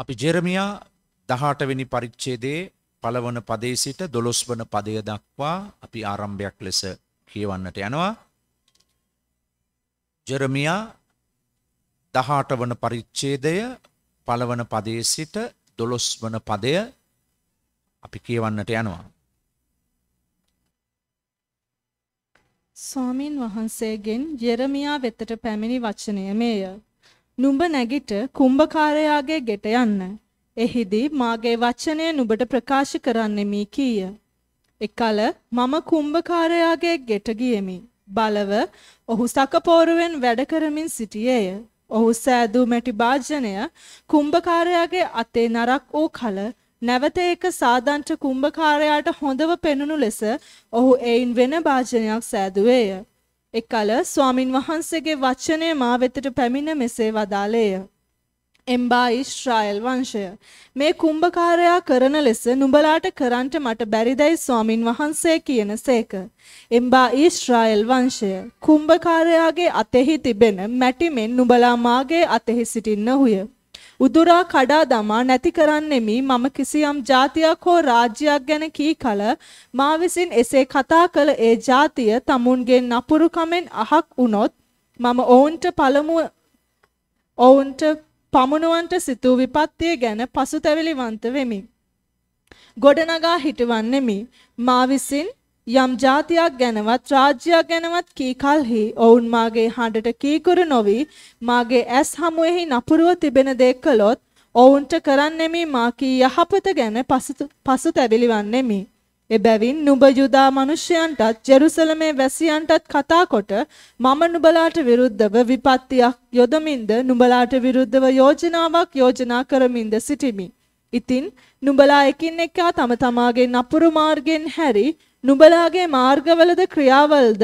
අපි ජෙරමියා දහටවෙනි පරිච්ඡේදයේ පළවන පදේ සිට දොළොස්වන පදය දක්වා අපි ආරම්භයක් ලෙස කියවන්නට යනවා. ජෙරමියා දහට වන පරිච්ඡේදය පළවන පදේ සිට දොළොස් වන පදය අපි කියවන්නට යනවා. ස්වාමීන් වහන්සේගෙන් ජෙරමියා වෙතට පැමිණි වචනය මේය. නුඹ නැගිට කුම්භකාරයාගේ ගෙට යන්න. එහිදී මාගේ වචනය නුඹට ප්‍රකාශ කරන්නෙමි කීය. එකල මම කුම්භකාරයාගේ ගෙට ගියෙමි. බලව ඔහු සකපෝරුවෙන් වැඩ කරමින් සිටියේය. ඔහු සෑදූ මැටි භාජනය කුම්භකාරයාගේ අතේ නරක් වූ කල නැවත ඒක සාදන්ට කුම්භකාරයාට හොඳව පෙනුණු ලෙස ඔහු එයින් වෙන භාජනයක් සෑදුවේය. එකල ස්වාමින් වහන්සේගේ වචනය මා වෙතට පැමිණ මෙසේ වදාළේය. එම්බා ඊශ්‍රායල් වංශය මේ කුම්භකාරයා කරන ලෙස නුඹලාට කරන්ට මට බැරිදයි ස්වාමින් වහන්සේ කියන සේක. එම්බා ඊශ්‍රායල් වංශය කුම්භකාරයාගේ අතෙහි තිබෙන මැටිමෙන් නුඹලා මාගේ අතෙහි සිටින්නහුය. උදුරා කඩා දමා නැති කරන්නෙමි මම කිසියම් ජාතියක් හෝ රාජ්‍යයක් ගැන කී කල මා විසින් එසේ කතා කළ ඒ ජාතිය තමුන්ගේ නපුරුකමෙන් අහක් වුනොත් මම ඔවුන්ට පළමුව ඔවුන්ට පමුණුවන්ට සිතූ විපත්තිය ගැන පසුතැවිලිවන්ත වෙමි. ගොඩනගා හිටවන්නෙමි. මා විසින් යම් જાතියක් ගැනවත් රාජ්‍යයක් ගැනවත් කී කලෙහි ඔවුන් මාගේ හඬට කීකුරු නොවි මාගේ ඇස් හමුෙහි නපුරුව තිබෙන දේ කළොත් ඔවුන්ට කරන්නෙමි මා කී යහපත ගැන පසු තැවිලිවන්නෙමි එබැවින් නුඹ යුදා මිනිසයන්ටත් ජෙරුසලමේ වැසියන්ටත් කතා කොට මම නුඹලාට විරුද්ධව විපත්තියක් යොදමින්ද නුඹලාට විරුද්ධව යෝජනාවක් යෝජනා කරමින්ද සිටිමි. ඉතින් නුඹලා එකින් එකා තම තමාගේ නපුරු මාර්ගෙන් හැරි නුඹලාගේ මාර්ගවලද ක්‍රියාවල්ද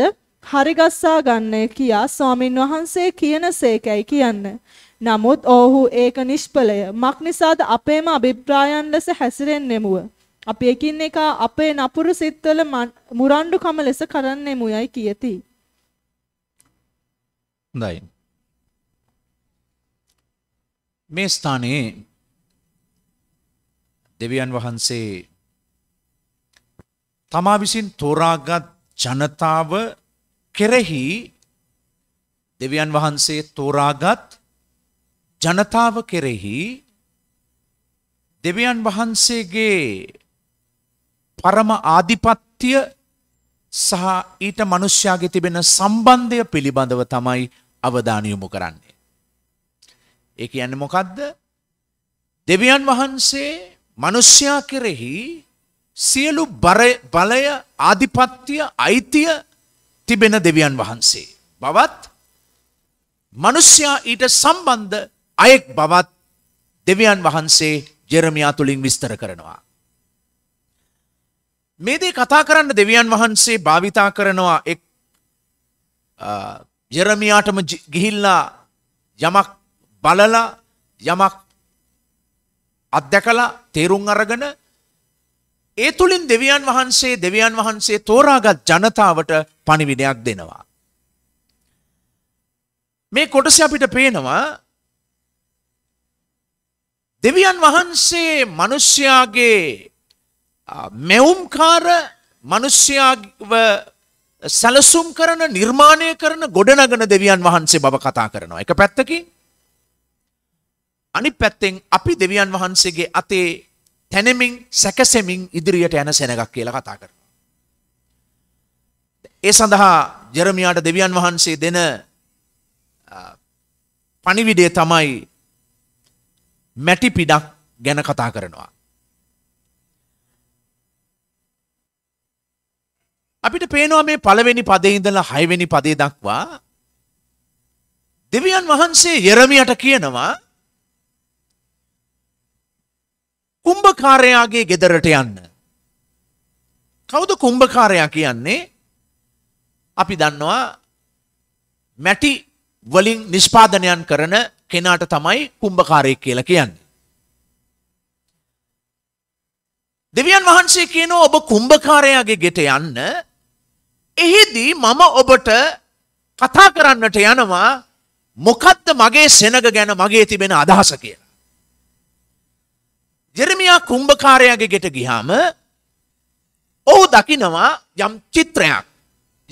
හරිගස්සා ගන්නය කියා ස්වාමින් වහන්සේ කියන සේකැයි කියන්න. නමුත් ඔහු ඒක නිෂ්ඵලය මක් නිසාද අපේම අභිප්‍රායන් ලෙස හැසිරෙන්නෙමුව. අපි එකින් එක අපේ නපුරු සිත්වල මුරණ්ඩුකම ලෙස කරන්නෙමු යයි කියති. හොඳයි. මේ ස්ථානයේ දෙවියන් වහන්සේ තමා විසින් තෝරාගත් ජනතාව කෙරෙහි දෙවියන් වහන්සේ තෝරාගත් ජනතාව කෙරෙහි දෙවියන් වහන්සේගේ පරම ආධිපත්‍ය සහ ඊට මනුෂ්‍යයාගේ තිබෙන සම්බන්ධය පිළිබඳව තමයි අවධානය යොමු කරන්නේ. ඒ කියන්නේ මොකද්ද? දෙවියන් වහන්සේ මනුෂ්‍යයා කෙරෙහි සියලු බලය ආධිපත්තිය අයිතිය තිබෙන දෙවියන් වහන්සේ. බවත් මනුෂ්‍යයා ඊට සම්බන්ධ අයෙක් බවත් දෙවියන් වහන්සේ ජෙරමයා තුළින් විස්තර කරනවා. මේදේ කතා කරන්න දෙවියන් වහන්සේ භාවිතා කරනවා එක් ජෙරමයාටම ගිහිල්ලා යමක් බලලා යමක් අත්දැකලා තේරුම් අරගෙන ඒ තුළින් දෙවියන් වහන්සේ දෙවියන් වහන්සේ තෝරාගත් ජනතාවට පණිවිඩයක් දෙනවා. මේ කොටස අපිට පේනවා දෙවියන් වහන්සේ මිනිස්යාගේ මෙවුම්කාර මිනිස්යාව සැලසුම් කරන නිර්මාණය කරන ගොඩනගන දෙවියන් වහන්සේ බව කතා කරනවා. එක පැත්තකින් අනිත් පැත්තෙන් අපි දෙවියන් වහන්සේගේ අතේ තැනෙමින් සැකසෙමින් ඉදිරියට යන සෙනගක් කියලා කතා කර. ඒ සඳහා ජරමයාට දෙවියන් වහන්සේ දෙන පනිවිඩේ තමයි මැටි පිඩක් ගැන කතා කරනවා. අපිට පේනවා මේ පළවෙනි පදේ ඉඳලා හයවෙනි පදේ දක්වා දෙවියන් වහන්සේ යෙරමියට කියනවා කුම්භකාරයාගේ ගෙදරට යන්න. කවුද කුම්භකාරයා කියන්නේ? අපි දන්නවා මැටි වලින් නිෂ්පාදනයන් කරන කෙනාට තමයි කුම්භකාරයෙක් කියලා කියන්නේ. දෙවියන් වහන්සේ කියනවා ඔබ කුම්භකාරයාගේ ගෙට යන්න. එහිදී මම ඔබට කතා කරන්නට යනවා මොකද්ද මගේ සෙනග ගැන මගේ තිබෙන අදහස කියලා. එයා කුම්භකාරයාගේ ගෙට ගිහාම ඔහු දකිනවා යම් චිත්‍රයක්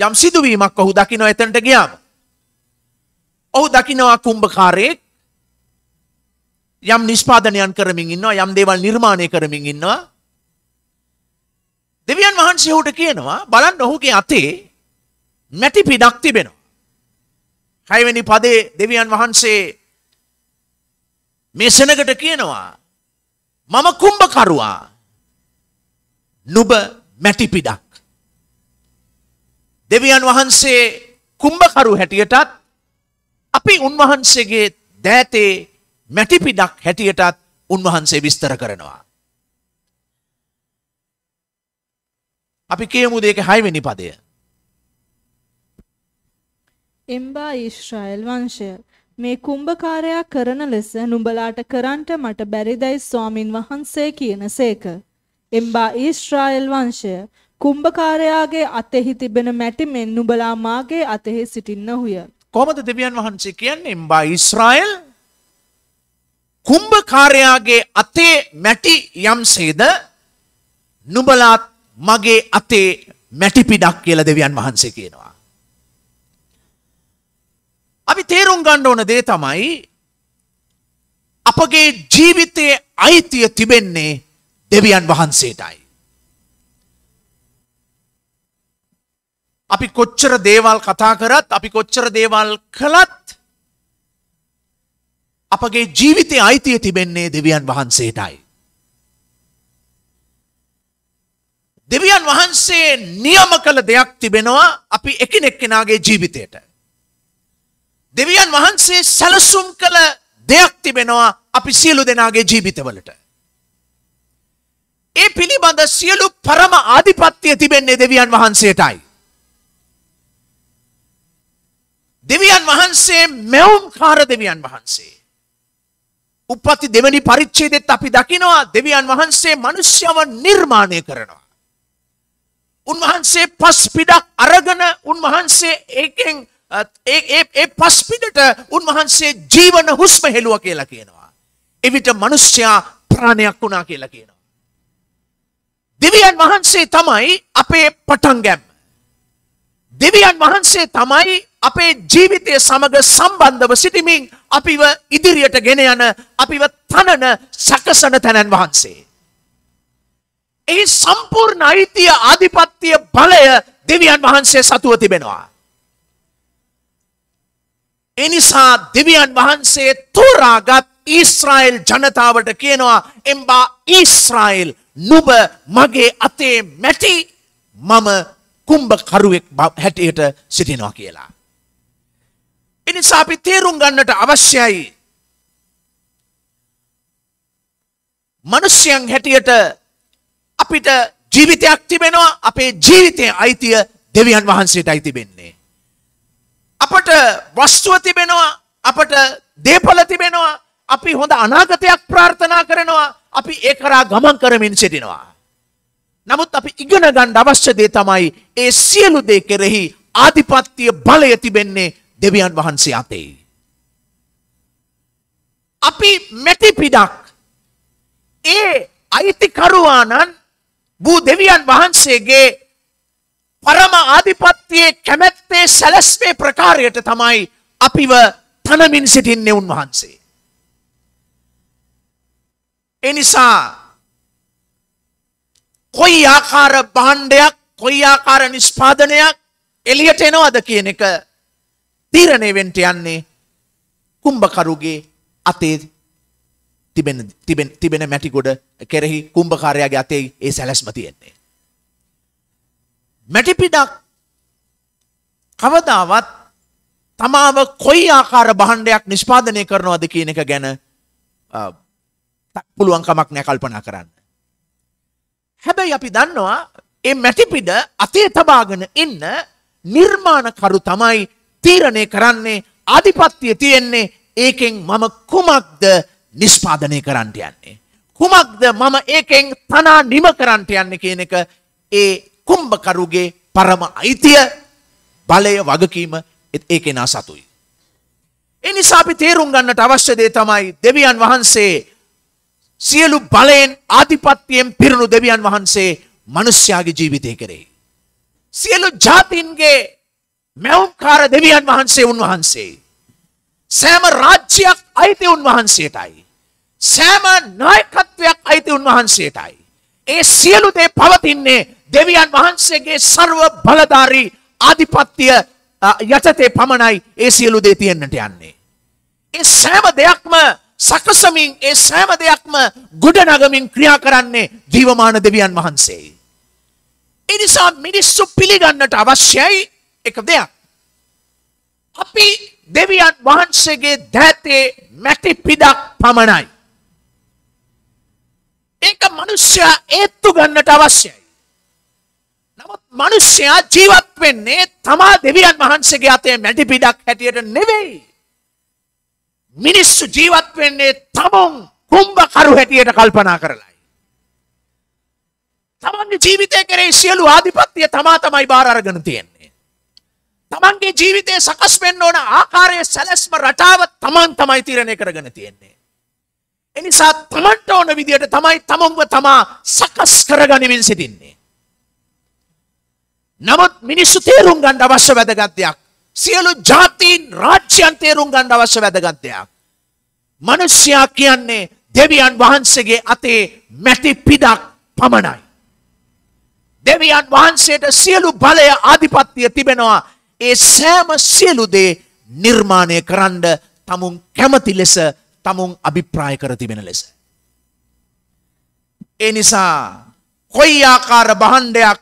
යම් සිදුවීමක් ඔහු දකිනව එතනට ගියාම. ඔහු දකිනවා කුම්භකාරයෙක් යම් නිස්පාදනයන් කරමින් ඉන්නවා යම් දේවල් නිර්මාණය කරමින් ඉන්නවා. දෙවියන් වහන්සේ ඔහුට කියනවා බලන්න ඔහුගේ අතේ මැටි පිඩක් තිබෙනවා. හයවැනි පදේ දෙවියන් වහන්සේ මේ සෙනගට කියනවා මම කුම්භකරුවා. නුබ මැටිපිඩක්. දෙවියන් වහන්සේ කුම්භකරු හැටියටත් අපි උන්වහන්සේගේ දෑතේ මැටිපිඩක් හැටියටත් උන්වහන්සේ විස්තර කරනවා. අපි කියමු දෙක හයවෙනි පදය. එම්බා ඊශ්‍රායල් වංශය මේ කුම්භකාරයා කරන ලෙස නුඹලාට කරන්ට මට බැරිදයි ස්වාමින් වහන්සේ කියන සේක. එම්බා ඊශ්‍රායෙල් වංශය කුම්භකාරයාගේ අතෙහි තිබෙන මැටි මෙන් නුඹලා මාගේ අතෙහි සිටින්නහුය. කොහොමද දෙවියන් වහන්සේ කියන්නේ එම්බා ඊශ්‍රායෙල් කුම්භකාරයාගේ අතේ මැටි යම්සේද නුඹලාත් මගේ අතේ මැටි පිටක් කියලා දෙවියන් වහන්සේ කියනවා. අපි තේරුම් ගණ්ඩ ඕන දේ තමයි අපගේ ජීවිතයේ අයිතිය තිබෙන්නේ දෙවියන් වහන්සේටයි. අපි කොච්චර දේවල් කතා කරත් අපි කොච්චර දේවල් කළත් අපගේ ජීවිතය අයිතිය තිබෙන්නේ දෙවියන් වහන්සේටයි. දෙවියන් වහන්සේ නියම කළ දෙයක් තිබෙනවා අපි එකිනෙක්කෙනගේ ජීවිතයට. දෙවියන් වහන්සේ සැලසුම් කළ දෙයක් තිබෙනවා අපි සියලු දෙනාගේ ජීවිතවලට. ඒ පිළිබඳ සියලු පරම ආධිපත්‍යය තිබෙන්නේ දෙවියන් වහන්සේටයි. දෙවියන් වහන්සේ මෙවුම් කාර දෙවියන් වහන්සේ. උපති දෙවැනි පරිච්චේදෙත් අපි දකිනවා දෙවියන් වහන්සේ මනුෂ්‍යව නිර්මාණය කරනවා. උන්වහන්සේ පස් පිඩක් අරගන උන්වහන්සේ ඒකෙන් ඒ පස්පිඩට උන්වහන්සේ ජීවන හුස්ම හෙළුව කියලා කියනවා. එවිට මනුෂ්‍යයා ප්‍රාණයක් වුණා කියලා කියනවා. දෙවියන් වහන්සේ තමයි අපේ පටන්ගැම්. දෙවියන් වහන්සේ තමයි අපේ ජීවිතය සමඟ සම්බන්ධව සිටිමින් අපිව ඉදිරියට ගෙන යන අපිව තනන සකසන තැනැන් වහන්සේ. ඒ සම්පූර්ණ අයිතිය ආධිපත්තිය බලය දෙවියන් වහන්සේ සතුව තිබෙනවා. එනිසා දෙවියන් වහන්සේ තෝරාගත් ඊස්රායිල් ජනතාවට කියනවා එම්බා ඊස්රායිල් නුබ මගේ අතේ මැටි මම කුම්භකරුවෙක් හැටියට සිටිනවා කියලා. එනිසා අපි තේරුම් ගන්නට අවශ්‍යයි. මනුෂ්‍යයන් හැටියට අපිට ජීවිතයක් තිබෙනවා අපේ ජීවිතය අයිතිය දෙවියන් වහන්සේට අයිතිබෙන්නේ. අපට වස්තුව තිබෙනවා අපට දේපල තිබෙනවා අපි හොඳ අනාගතයක් ප්‍රාර්ථනා කරනවා අපි ඒ කරා ගමන් කරමින් සිටිනවා. නමුත් අපි ඉගෙන ගන්න අවශ්‍ය දේ තමයි ඒ සියලු දේ කෙරෙහි ආධිපත්‍ය බලය තිබෙන්නේ දෙවියන් වහන්සේ අතේ. අපි මෙති පිටක් ඒ අයිතිකරුවානන් වූ දෙවියන් වහන්සේගේ පරම ආධිපත්‍යයේ කැමැත් සත්‍යයේ සැලැස්මේ ප්‍රකාරයට තමයි අපිව තනමින් සිටින්නේ උන්වහන්සේ. එනිසා කොයි ආකාර භාණ්ඩයක් කොයි ආකාර නිෂ්පාදනයක් එලියට එනවද කියන එක තීරණය වෙන්ට යන්නේ කුම්භකරුගේ අතේ තිබෙන තිබෙන තිබෙන මැටිගොඩ කෙරෙහි කුම්භකාරයාගේ අතේ ඒ සැලැස්ම තියෙන්නේ. මැටිපිඩක් කවදාවත් තමාව කොයි ආකාර බහණ්ඩයක් නිෂ්පාදනය කරනවද කියන එක ගැන පුළුවන් කමක් නෑ කල්පනා කරන්න. හැබැයි අපි දන්නවා ඒ මැටිපිඩ අතේ තබාගෙන ඉන්න නිර්මාණකරු තමයි තීරණය කරන්නේ ආධිපත්‍යය තියෙන්නේ ඒකෙන් මම කුමක්ද නිෂ්පාදනය කරන්නට යන්නේ. කුමක්ද මම ඒකෙන් තනා නිම කරන්නට යන්න කියන එක ඒ කුම්භකරුගේ පරම අයිතිය බලය වගකීම ඒ කෙනා සතුයි. එනිසා අපි තේරුම් ගන්නට අවශ්‍ය දේ තමයි දෙවියන් වහන්සේ සියලු බලයෙන් ආධිපත්‍යයෙන් පිරුණු දෙවියන් වහන්සේ මිනිස්යාගේ ජීවිතය කෙරෙහි. සියලු ජාතීන්ගේ මැවුම්කාර දෙවියන් වහන්සේ උන්වහන්සේ. සෑම රාජ්‍යයක් අයිති උන්වහන්සේටයි. සෑම නායකත්වයක් අයිති උන්වහන්සේටයි. ඒ සියලු දේ පවතින්නේ දෙවියන් වහන්සේගේ ਸਰව බලධාරී ආධිපත්‍ය යටතේ පමණයි ඒ සියලු දේ තියෙන්නට යන්නේ. ඒ සෑම දෙයක්ම සකසමින් ඒ සෑම දෙයක්ම ගොඩනගමින් ක්‍රියා කරන්නේ ජීවමාන දෙවියන් වහන්සේ. එනිසා මිනිස්සු පිළිගන්නට අවශ්‍යයි එක දෙයක්. අපි දෙවියන් වහන්සේගේ දැතේ මැටි පිඩක් පමණයි. ඒක මනුෂ්‍යයා ඒත්තු ගන්නට අවශ්‍යයි. නමුත් මනුෂ්‍යයා ජීවත් වෙන්නේ තමා දෙවියන් වහන්සේගේ අතේ මැටි පිඩක් හැටියට නෙවෙයි. මිනිස්සු ජීවත් වෙන්නේ තමන් කුම්භකරු හැටියට කල්පනා කරලයි. තමන්ගේ ජීවිතය කෙරේ සියලු ආධිපත්තිය තමා තමයි බාර අරගෙන තියෙන්නේ. තමන්ගේ ජීවිතය සකස් වෙන්න ඕන ආකාරයේ සැලැස්ම රටාව තමන් තමයි තීරණය කරගෙන තියෙන්නේ. එනිසා තමන්ට ඕන විදියට තමයි තමන්ව තමා සකස් කරගනිමින් සිටින්නේ. නමුත් මිනිස්සු තේරුම් ගන්න අවශ්‍ය වැදගත්යක්. සියලු ජාතීන් රාජ්‍යයන් තේරුම් ගන්න අවශ්‍ය වැදගත්යක්. මිනිස්සයා කියන්නේ දෙවියන් වහන්සේගේ අතේ මැටි පිටක් පමණයි. දෙවියන් වහන්සේට සියලු බලය ආධිපත්‍යය තිබෙනවා. ඒ සෑම සියලු දේ නිර්මාණය කරන්න තමුන් කැමති ලෙස තමුන් අභිප්‍රාය කර තිබෙන ලෙස. ඒ නිසා කොයි ආකාර බහන්ඩයක්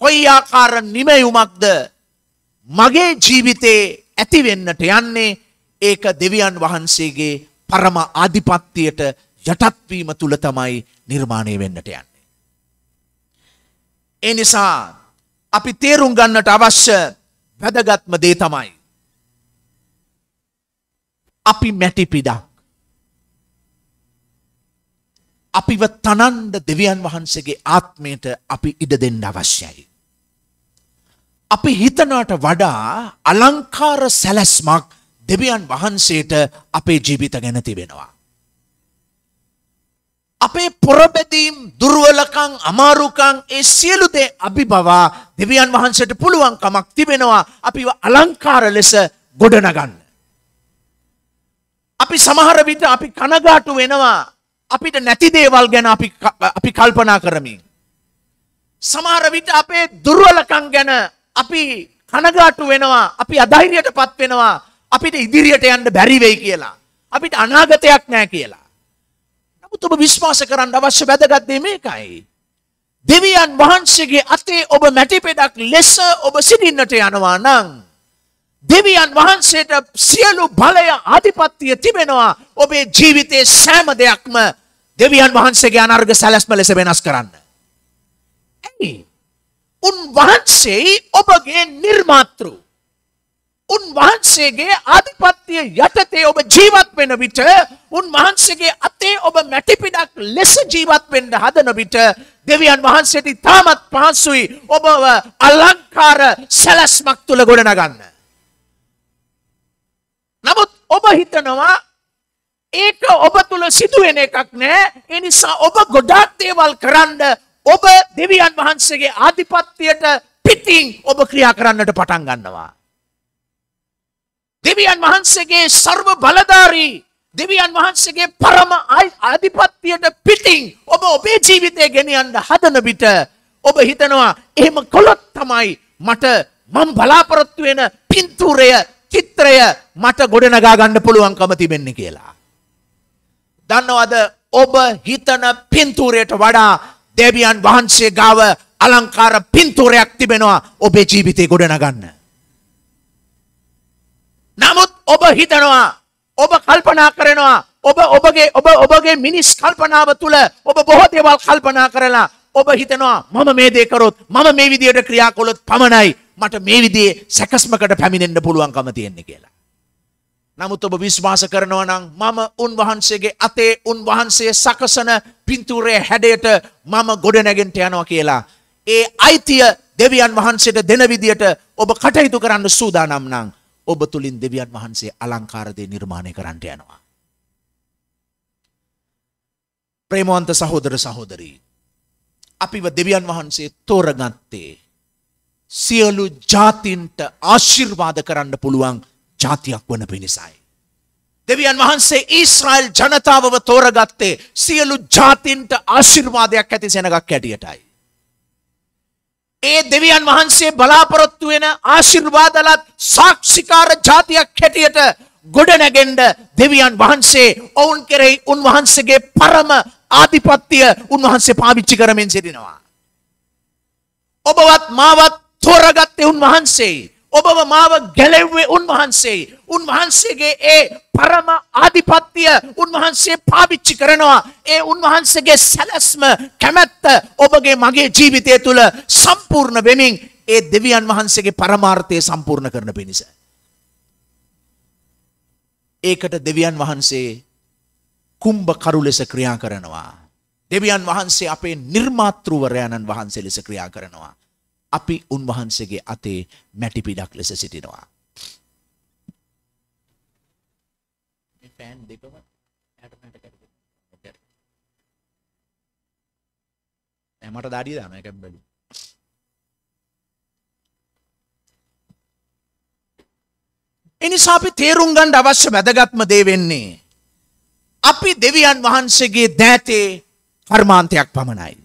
කොයි ආකාර නිමයුමක්ද මගේ ජීවිතේ ඇතිවෙන්නට යන්නේ ඒක දෙවියන් වහන්සේගේ පරම ආධිපත්‍යයට යටත්වීම තුළ තමයි නිර්මාණය වෙන්නට යන්නේ. ඒ නිසා අපි තේරුම් ගන්නට අවශ්‍ය වැදගත්ම දේ තමයි. අපි මැටි පිඩක්. අපිව තනන්ඩ දෙවියන් වහන්සේගේ ආත්මයට අපි ඉඩ දෙන්න අවශ්‍යයි. අපි හිතනාට වඩා අලංකාර සැලැස්මක් දෙවියන් වහන්සේට අපේ ජීවිත ගැන තිබෙනවා. අපේ පොරබැදීම් දුර්වලකං අමාරුකං ඒ සියලු දේ අභිබවා දෙවියන් වහන්සේට පුළුවන් කමක් තිබෙනවා අපි අලංකාර ලෙස ගොඩනගන්න. අපි සමහර විට අපි කනගාටු වෙනවා අපිට නැති දේවල් ගැන අපි කල්පනා කරමින්. සමහර විට අපේ දුර්වලකං ගැන අපි කනගාටු වෙනවා අපි අධෛර්යට පත් වෙනවා අපිට ඉදිරියට යන්න බැරි වෙයි කියලා. අපිට අනාගතයක් නෑ කියලා. නමුත් ඔබ විශ්වාස කරන්න අවශ්‍ය වැදගත් දේ මේකයි. දෙවියන් වහන්සේගේ අතේ ඔබ මැටි පෙඩක් ලෙස ඔබ සිටින්නට යනවා නම් දෙවියන් වහන්සේට සියලු බලය ආධිපත්‍යය තිබෙනවා ඔබේ ජීවිතයේ සෑම දෙයක්ම දෙවියන් වහන්සේගේ අනර්ග සැලැස්ම ලෙස වෙනස් කරන්න. ඇයි උන් වහන්සේ ඔබගේ නිර්මාතෘ උන් වහන්සේගේ ආධිපත්‍යය යටතේ ඔබ ජීවත් වෙන විට උන් වහන්සේගේ අතේ ඔබ මැටිපිඩක් ලෙස ජීවත් වෙන්න හදන විට දෙවියන් වහන්සේට ඉතාමත් පහසුයි ඔබව අලංකාර සැලැස්මක් තුළ ගොඩනගන්න. නමුත් ඔබ හිතනවා ඒක ඔබ තුළ සිදුවෙන එකක් නෑ එනිසා ඔබ ගොඩාක් දේවල් කරන්න ඔබ දෙවියන් වහන්සේගේ ආධිපත්‍යයට පිටින් ඔබ ක්‍රියා කරන්නට පටන් ගන්නවා. දෙවියන් වහන්සේගේ සර්ව බලධාරී දෙවියන් වහන්සේගේ පරම ආධිපත්‍යයට පිටින් ඔබ ඔබේ ජීවිතය ගෙනියන්න හදන විට ඔබ හිතනවා එහෙම කළොත් තමයි මට මම බලාපොරොත්තු වෙන පින්තූරය චිත්‍රය මට ගොඩනගා ගන්න පුළුවන්කම තිබෙන්නේ කියලා. දන්නවද ඔබ හිතන පින්තූරයට වඩා දෙවියන් වහන්සේ ගාව අලංකාර පින්තූරයක් තිබෙනවා ඔබේ ජීවිතේ ගොඩනගන්න. නමුත් ඔබ හිතනවා ඔබ කල්පනා කරනවා ඔබ ඔබගේ ඔබ ඔබගේ මිනිස් කල්පනාව තුළ ඔබ බොහෝ දේවල් කල්පනා කරලා ඔබ හිතනවා මම මේ දේ කරොත් මම මේ විදියට ක්‍රියා කළොත් පමණයි මට මේ විදිහේ සැකස්මකට පැමිණෙන්න පුළුවන්කම තියෙන්නේ කියලා. නමුත් ඔබ විශ්වාස කරනවා නම් මම උන්වහන්සේගේ අතේ උන්වහන්සේ සකසන පින්තූරයේ හැඩයට මම ගොඩනැගෙන්ට යනවා කියලා. ඒ අයිතිය දෙවියන් වහන්සේට දෙන විදියට ඔබ කටයුතු කරන්න සූදානම් නම් ඔබ තුලින් දෙවියන් වහන්සේ අලංකාර දේ නිර්මාණය කරන්නට යනවා. ප්‍රේමවන්ත සහෝදර සහෝදරී අපිව දෙවියන් වහන්සේ තෝරගත්තේ සියලු ජාතින්ට ආශිර්වාද කරන්න පුළුවන් ජාතියක් වන පිණිසයි. දෙවියන් වහන්සේ ඊස්රායිල් ජනතාවව තෝරගත්තේ සියලු ජාතින්ට ආශිර්වාදයක් ඇති සෙනගක් හැටියටයි. ඒ දෙවියන් වහන්සේ බලාපොරොත්තු වෙන ආශිර්වාදලත් සාක්ෂිකාර ජාතියක් හැටියට ගොඩනැගෙන්ඩ දෙවියන් වහන්සේ ඔවුන් කෙරෙහි උන්වහන්සගේ පරම ආධිපත්තිය උන්වහන්සේ පාවිච්චි කරමින් සිටිනවා. ඔබවත් මාවත් තෝරගත්තේ උන්වහන්සේ ඔබව මාව ගැලෙව්වේ උන්වහන්සේ. උන්වහන්සේගේ ඒ පරම ආධිපත්තිය උන්වහන්සේ පාවිච්චි කරනවා. ඒ උන්වහන්සේගේ සැලැස්ම කැමැත්ත ඔබගේ මගේ ජීවිතය තුළ සම්පූර්ණ වෙමින් ඒ දෙවියන් වහන්සේගේ පරමාර්ථය සම්පූර්ණ කරන පිණිස. ඒකට දෙවියන් වහන්සේ කුම්භ කරු ලෙස ක්‍රියා කරනවා. දෙවියන් වහන්සේ අපේ නිර්මාතෘවරයණන් වහන්සේ ලෙස ක්‍රියා කරනවා. අපි උන්වහන්සේගේ අතේ මැටි පිටක් ලෙස සිටිනවා. මේ පෑන් දෙකම යට මට කරගෙන. නෑ මට දාඩිය දාන එක බැලු. එනිසා අපි තේරුම් ගන්න අවශ්‍ය වැදගත්ම දේ වෙන්නේ අපි දෙවියන් වහන්සේගේ දෑතේ කර්මාන්තයක් පමණයි.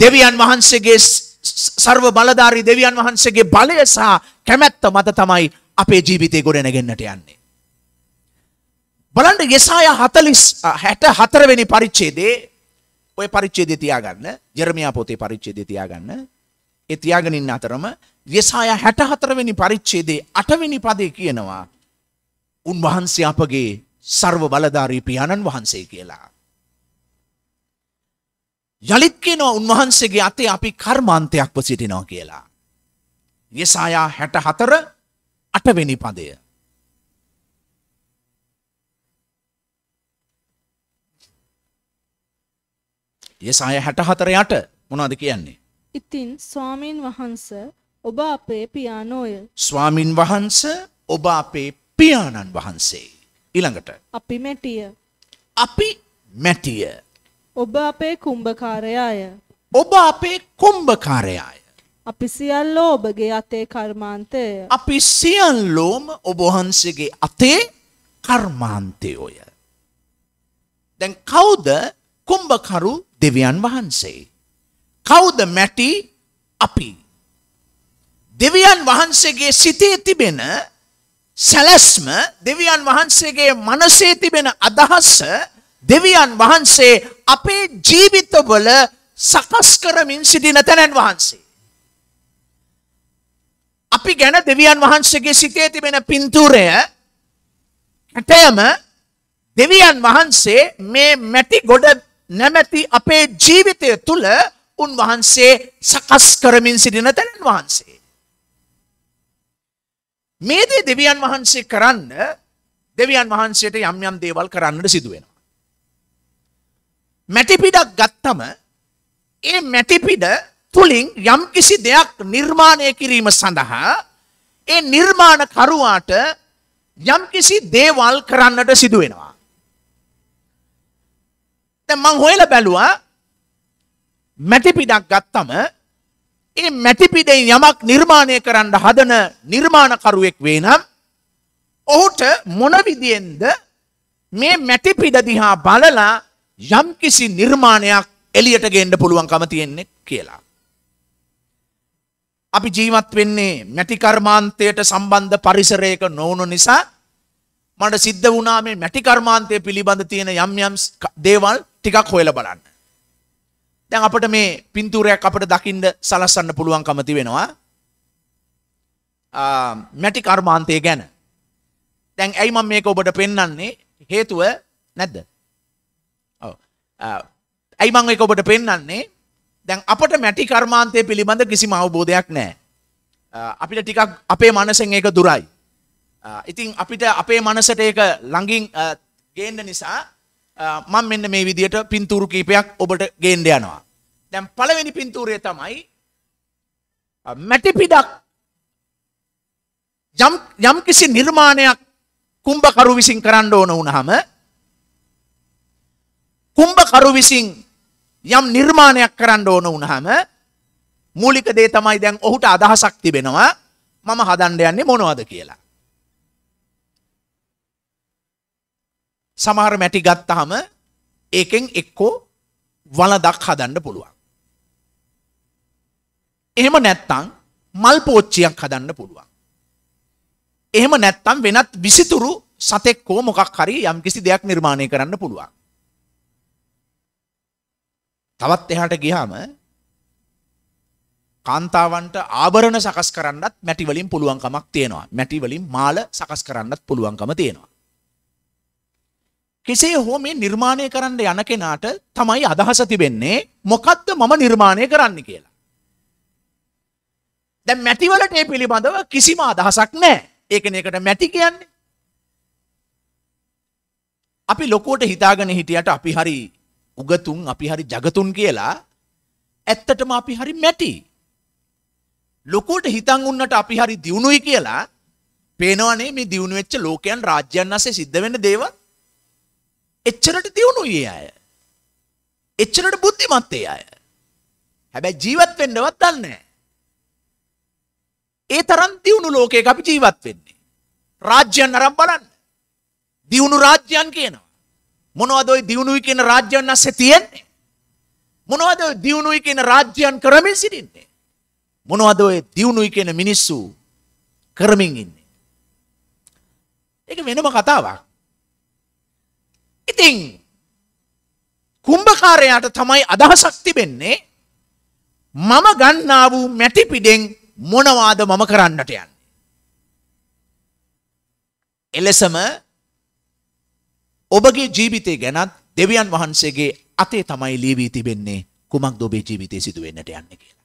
දෙවියන් වහන්සේගේ සර්ව බලධාරී දෙවියන් වහන්සේගේ බලය සහ කැමැත්ත මත තමයි අපේ ජීවිතය ගොඩනැගෙන්නට යන්නේ. බලන්ට ගෙසාය හතලිස් හැට හතරවෙනි පරිච්චේදේ ඔය පරිච්චේදය තියාගන්න ජෙරමයා පොතේ පරිච්චේදය තියාගන්න ඒ තියාගනින් අතරම යෙසාය හැට හතරවෙනි පරිච්චේදේ අටවෙනි පදේ කියනවා උන්වහන්සේ අපගේ සර්ව බලධාරී පියාණන් වහන්සේ කියලා. යළිත් කියනවා උන්වහන්සේගේ අතේ අපි කර්මාන්තයක්ව සිටිනවා කියලා. යසායා 64 අටවෙනි පදය. යසායා 64 යට මොනවද කියන්නේ? ඉතින් ස්වාමීන් වහන්ස ඔබ අපේ පියාණෝය. ස්වාමින් වහන්ස ඔබ අපේ පියාණන් වහන්සේ. ඊළඟට අපි මැටිය. අපි මැටිය. ඔබ අපේ කුම්භකාරයාය. ඔබ අපේ කුම්භකාරයාය. අපි සියල්ලෝ ඔබගේ අතේ කර්මාන්තය. අපි සියල්ලෝම ඔබ වහන්සේගේ අතේ කර්මාන්තය ඔය. දැන් කවුද කුම්භකරු දෙවියන් වහන්සේ? කවුද මැටි අපි? දෙවියන් වහන්සේගේ සිතේ තිබෙන සැලැස්ම දෙවියන් වහන්සේගේ මනසේ තිබෙන අදහස දෙවියන් වහන්සේ අපේ ජීවිතවල සකස් කරමින් සිටින තැනැන් වහන්සේ. අපි ගැන දෙවියන් වහන්සේගේ සිතේ තිබෙන පින්තූරය ඇටයම දෙවියන් වහන්සේ මේ මැටි ගොඩ නැමැති අපේ ජීවිතය තුළ උන්වහන්සේ සකස් කරමින් සිටින තැනන් වහන්සේ. මේදේ දෙවියන් වහන්සේ කරන්න දෙවියන් වහන්සේට යම් යම් දේවල් කරන්නට සිදුවෙන. මැටිපිඩක් ගත්තම ඒ මැටිපිඩ තුලින් යම් කිසි දෙයක් නිර්මාණය කිරීම සඳහා ඒ නිර්මාණ කරුවාට යම් කිසි දේවල් කරන්නට සිදු වෙනවා. දැන් මං හොයලා බැලුවා මැටිපිඩක් ගත්තම ඒ මැටිපිඩෙන් යමක් නිර්මාණය කරන්න හදන නිර්මාණකරුවෙක් වේ නම් ඔහුට මොන විදියෙන්ද මේ මැටිපිඩ දිහා බලලා යම්කිසි නිර්මාණයක් එලියට ගේන්න පුළුවන්කම තියෙන්නේ කියලා. අපි ජීවත් වෙන්නේ මැටි කර්මාන්තයට සම්බන්ධ පරිසරයක නොවුණු නිසා මට සිද්ධ වුණා මේ මැටි කර්මාන්තය පිළිබඳ තියෙන යම් යම් දේවල් ටිකක් හොයලා බලන්න. දැන් අපිට මේ පින්තූරයක් අපිට දකින්න සලස්සන්න පුළුවන්කම තිබෙනවා. මැටි කර්මාන්තය ගැන. දැන් ඇයි මම මේක ඔබට පෙන්වන්නේ? හේතුව නැද්ද? ඇයි මං එක ඔබට පෙන්න්නේ දැන් අපට මැටි කර්මාන්තය පිළිබඳ කිසිම අවබෝධයක් නෑ. අපිට ටිකක් අපේ මනසෙන් ඒක දුරයි. ඉතින් අපිට අපේ මනසට ඒක ළඟින් ගේන්න නිසා මං මෙන්න මේ විදියට පින්තූරු කීපයක් ඔබට ගේන්ඩ යනවා. දැම් පළවෙනි පින්තූරය තමයි මැටිපිඩක් යම් කිසි නිර්මාණයක් කුම්භකරු විසින් කරන්න ඕන වුණහම කුම්භකරු විසින් යම් නිර්මාණයක් කරන්න ඕන වුණාම මූලික දේ තමයි දැන් ඔහුට අදහසක් තිබෙනවා මම හදන්න යන්නේ මොනවද කියලා. සමහර මැටි ගත්තාම ඒකෙන් එක්කෝ වලදක් හදන්න පුළුවන්. එහෙම නැත්තම් මල් පෝච්චියක් හදන්න පුළුවන්. එහෙම නැත්තම් වෙනත් විසිතුරු සතෙක් හෝ මොකක් හරි යම්කිසි දෙයක් නිර්මාණය කරන්න පුළුවන්. තවත් එහාට ගියාම කාන්තාවන්ට ආභරණ සකස් කරන්නත් මැටි වලින් පුළුවන්කමක් තියෙනවා. මැටි වලින් මාල සකස් කරන්නත් පුළුවන්කම තියෙනවා. කෙසේ හෝ මේ නිර්මාණය කරන්න යන කෙනාට තමයි අදහස තිබෙන්නේ මොකද්ද මම නිර්මාණය කරන්න කියලා. දැන් මැටි වලට මේ පිළිබඳව කිසිම අදහසක් නැහැ. ඒකනේ ඒකට මැටි කියන්නේ. අපි ලොකුවට හිතාගෙන හිටියට අපි හරි උගතුන් අපි හරි ජගතුන් කියලා ඇත්තටම අපි හරි මැටි. ලොකෝට හිතන් උන්නට අපි හරි දියුණුයි කියලා පේනවනේ මේ දියුණු වෙච්ච ලෝකයන් රාජ්‍යයන් අස්සේ සිද්ධ වෙන දේවල් එච්චරට දියුණුයි ඒ අය. එච්චරට බුද්ධිමත් ඒ අය. හැබැයි ජීවත් වෙන්නවත් දන්නේ නැහැ. ඒ තරම් දියුණු ලෝකයක අපි ජීවත් වෙන්නේ. රාජ්‍යයන් අරන් බලන්න. දියුණු රාජ්‍යයන් කියනවා. මොනවදොයි දියුණුයි කියන රාජ්‍යයන් අස්සේ තියෙන්නේ. මොනවද දියුණුයි කියන රාජ්‍යයන් කරමින් සිටින්නේ. මොනවද ඔය දියුණුයි කියන මිනිස්සු කරමින් ඉන්නේ. ඒක වෙනම කතාවක්. ඉතින් කුම්භකාරයාට තමයි අදහසක් තිබෙන්නේ මම ගන්නා වූ මැටි පිඩෙන් මොනවාද මම කරන්නට යන්නේ. එලෙසම ඔබගේ ජීවිතය ගැනත් දෙවියන් වහන්සේගේ අතේ තමයි ලීවී තිබෙන්නේ කුමක් දොබේ ජීවිතය සිදුවෙන්නට යන්න කියලා.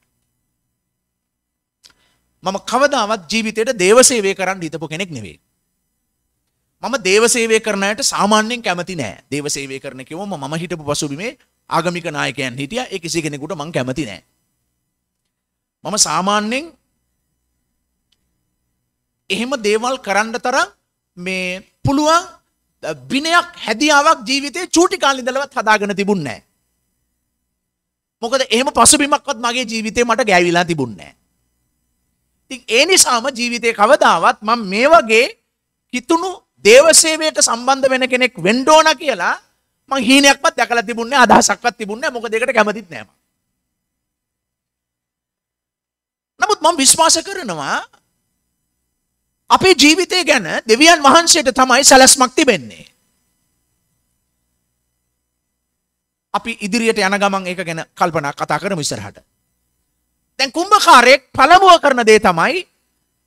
මම කවදාවත් ජීවිතයට දේවසේවය කරන්න හිතපු කෙනෙක් නෙවේ. මම දේවසේවය කරනයට සාමාන්‍යයෙන් කැමති නෑ දේවසේවය කරන කිවම මම හිටපු පසුබිමේ ආගමික නායකයන් හිටිය ඒ කිසි කෙනෙකුට මං කැමති නෑ. මම සාමාන්‍යෙන් එහෙම දේවල් කරන්න තරම් මේ පුළුවන් බිනයක් හැදියාවක් ජීවිතේ චූටි කාලි දලවත් හදාගෙන තිබුන්නේ මොකද එහෙම පසුබිමක්වත් මගේ ජීවිතේ මට ගෑවිලා තිබුන්නේ ඉතින් ඒ නිසාම ජීවිතේ කවදාවත් මම මේ වගේ කිතුණු දේවසේවයට සම්බන්ධ වෙන කෙනෙක් වෙන්න ඕන කියලා මං හීනයක්වත් දැකලා තිබුණේ අදහසක්වත් තිබුණේ මොකද ඒකට කැමතිත් නෑ නමුත් මම විශ්වාස කරනවා අපේ ජීවිතය ගැන දෙවියන් වහන්සේට තමයි සැලැස්මක් තිබෙන්නේ. අපි ඉදිරියට යන ගමන් ඒක ගැන කල්පනා කතා කරමු ඉස්සරහට. දැන් කුම්භකාරයෙක් පළමුව කරන දේ තමයි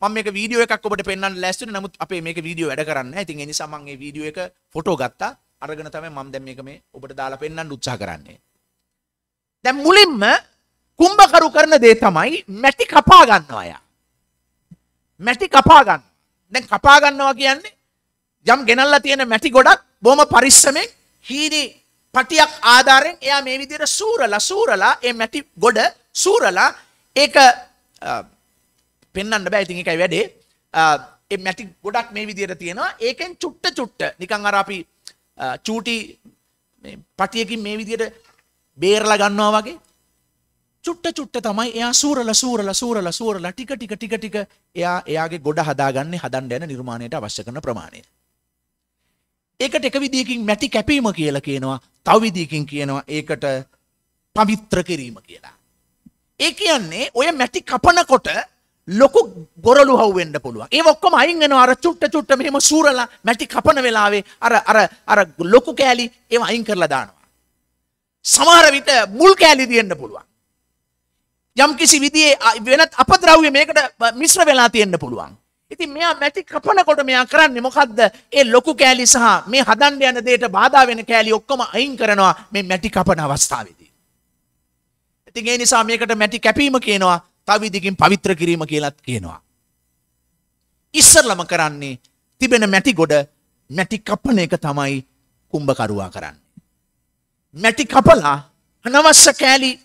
මම මේක වීඩියෝ එකක් ඔබට පෙන්වන්න ලෑස්තිනේ නමුත් අපේ මේක වීඩියෝ වැඩ කරන්නේ නැහැ. ඉතින් ඒ නිසා මම මේ වීඩියෝ එක ෆොටෝ ගත්තා. අරගෙන තමයි මම දැන් මේක මේ ඔබට දාලා පෙන්වන්න උත්සාහ කරන්නේ. දැන් මුලින්ම කුම්භකරු කරන දේ තමයි මැටි කපා ගන්නවා යා. මැටි කපා ගන්න. දැන් කපා ගන්නවා කියන්නේ යම් ගෙනල්ලා තියෙන මැටි ගොඩක් බොහොම පරිස්සමෙන් හීනි පටියක් ආධාරයෙන් එයා මේ විදිහට සූරලා සූරලා ඒ මැටි ගොඩ සූරලා ඒක පෙන්වන්න බෑ ඉතින් ඒකයි වැඩේ. ඒ මැටි ගොඩක් මේ විදිහට තියෙනවා. ඒකෙන් චුට්ට චුට්ට නිකන් අර අපි චූටි පටියකින් මේ විදිහට බේරලා ගන්නවා වගේ චුට්ට චුට්ට තමයි එයා සූරල සූරල සූරල සූරල ටික ටික ටික ටික එයා එයාගේ ගොඩ හදාගන්නේ හදන්න යන නිර්මාණයට අවශ්‍ය කරන ප්‍රමාණය. ඒකට එක විදිහකින් මැටි කැපීම කියලා කියනවා. තව විදිහකින් කියනවා ඒකට පවිත්‍ර කිරීම කියලා. ඒ කියන්නේ ඔය මැටි කපනකොට ලොකු ගොරලු හවෙන්න පුළුව ඒ ඔක්කොම අයින් වෙන අර චුට්ට චුට්ට මෙහෙම සූරලා මැටි කපන වෙලාවේ අර අර අර ලොකු කෑලි ඒව අයින් කරලා දානවා. සමහර විට මුල් කෑලි තියෙන්න පුළුවන්. යම් කිසි විදිේ වෙනත් අපද්‍රව්‍ය මේකට මිශ්‍ර වෙලා තියෙන්න්න පුළුවන්. ඉතින් මෙයා මැටි කපනකොට මෙයා කරන්නේ මොකද්ද? ඒ ලොකු කෑලි සහ මේ හදන්න යන දෙයට බාධා වෙන කෑලි ඔක්කොම අයින් කරනවා මේ මැටි කපන අවස්ථාවේදී. ඉතින් ඒ නිසා මේකට මැටි කැපීම කියනවා, තවිදිකින් පවිත්‍ර කිරීම කියලාත් කියනවා. ඉස්සරලම කරන්නේ තිබෙන මැටි ගොඩ මැටි කපන එක තමයි කුම්භකරුවා කරන්නේ. මැටි කපලා අනවශ්‍ය කෑලි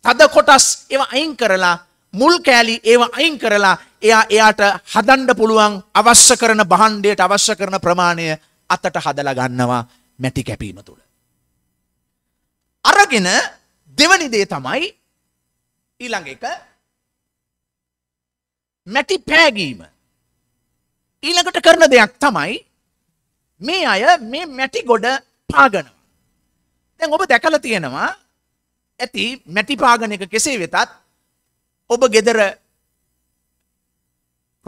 තද කොටස් ඒව අයින් කරලා මුල් කෑලි ඒව අයින් කරලා එයා එයාට හදන්ඩ පුළුවන් අවශ්‍ය කරන බහන්්ඩයට අවශ්‍ය කරන ප්‍රමාණය අතට හදලා ගන්නවා මැටි කැපීම තුළ. අරගෙන දෙවනිදේ තමයි ඊළඟ එක මැටි පෑගීම ඊළඟට කරන දෙයක් තමයි මේ අය මේ මැටි ගොඩ පාගනවා. දැන් ඔබ දැකල තියෙනවා ඇති මැටිපාගන එක කෙසේ වෙතත් ඔබ ගෙදර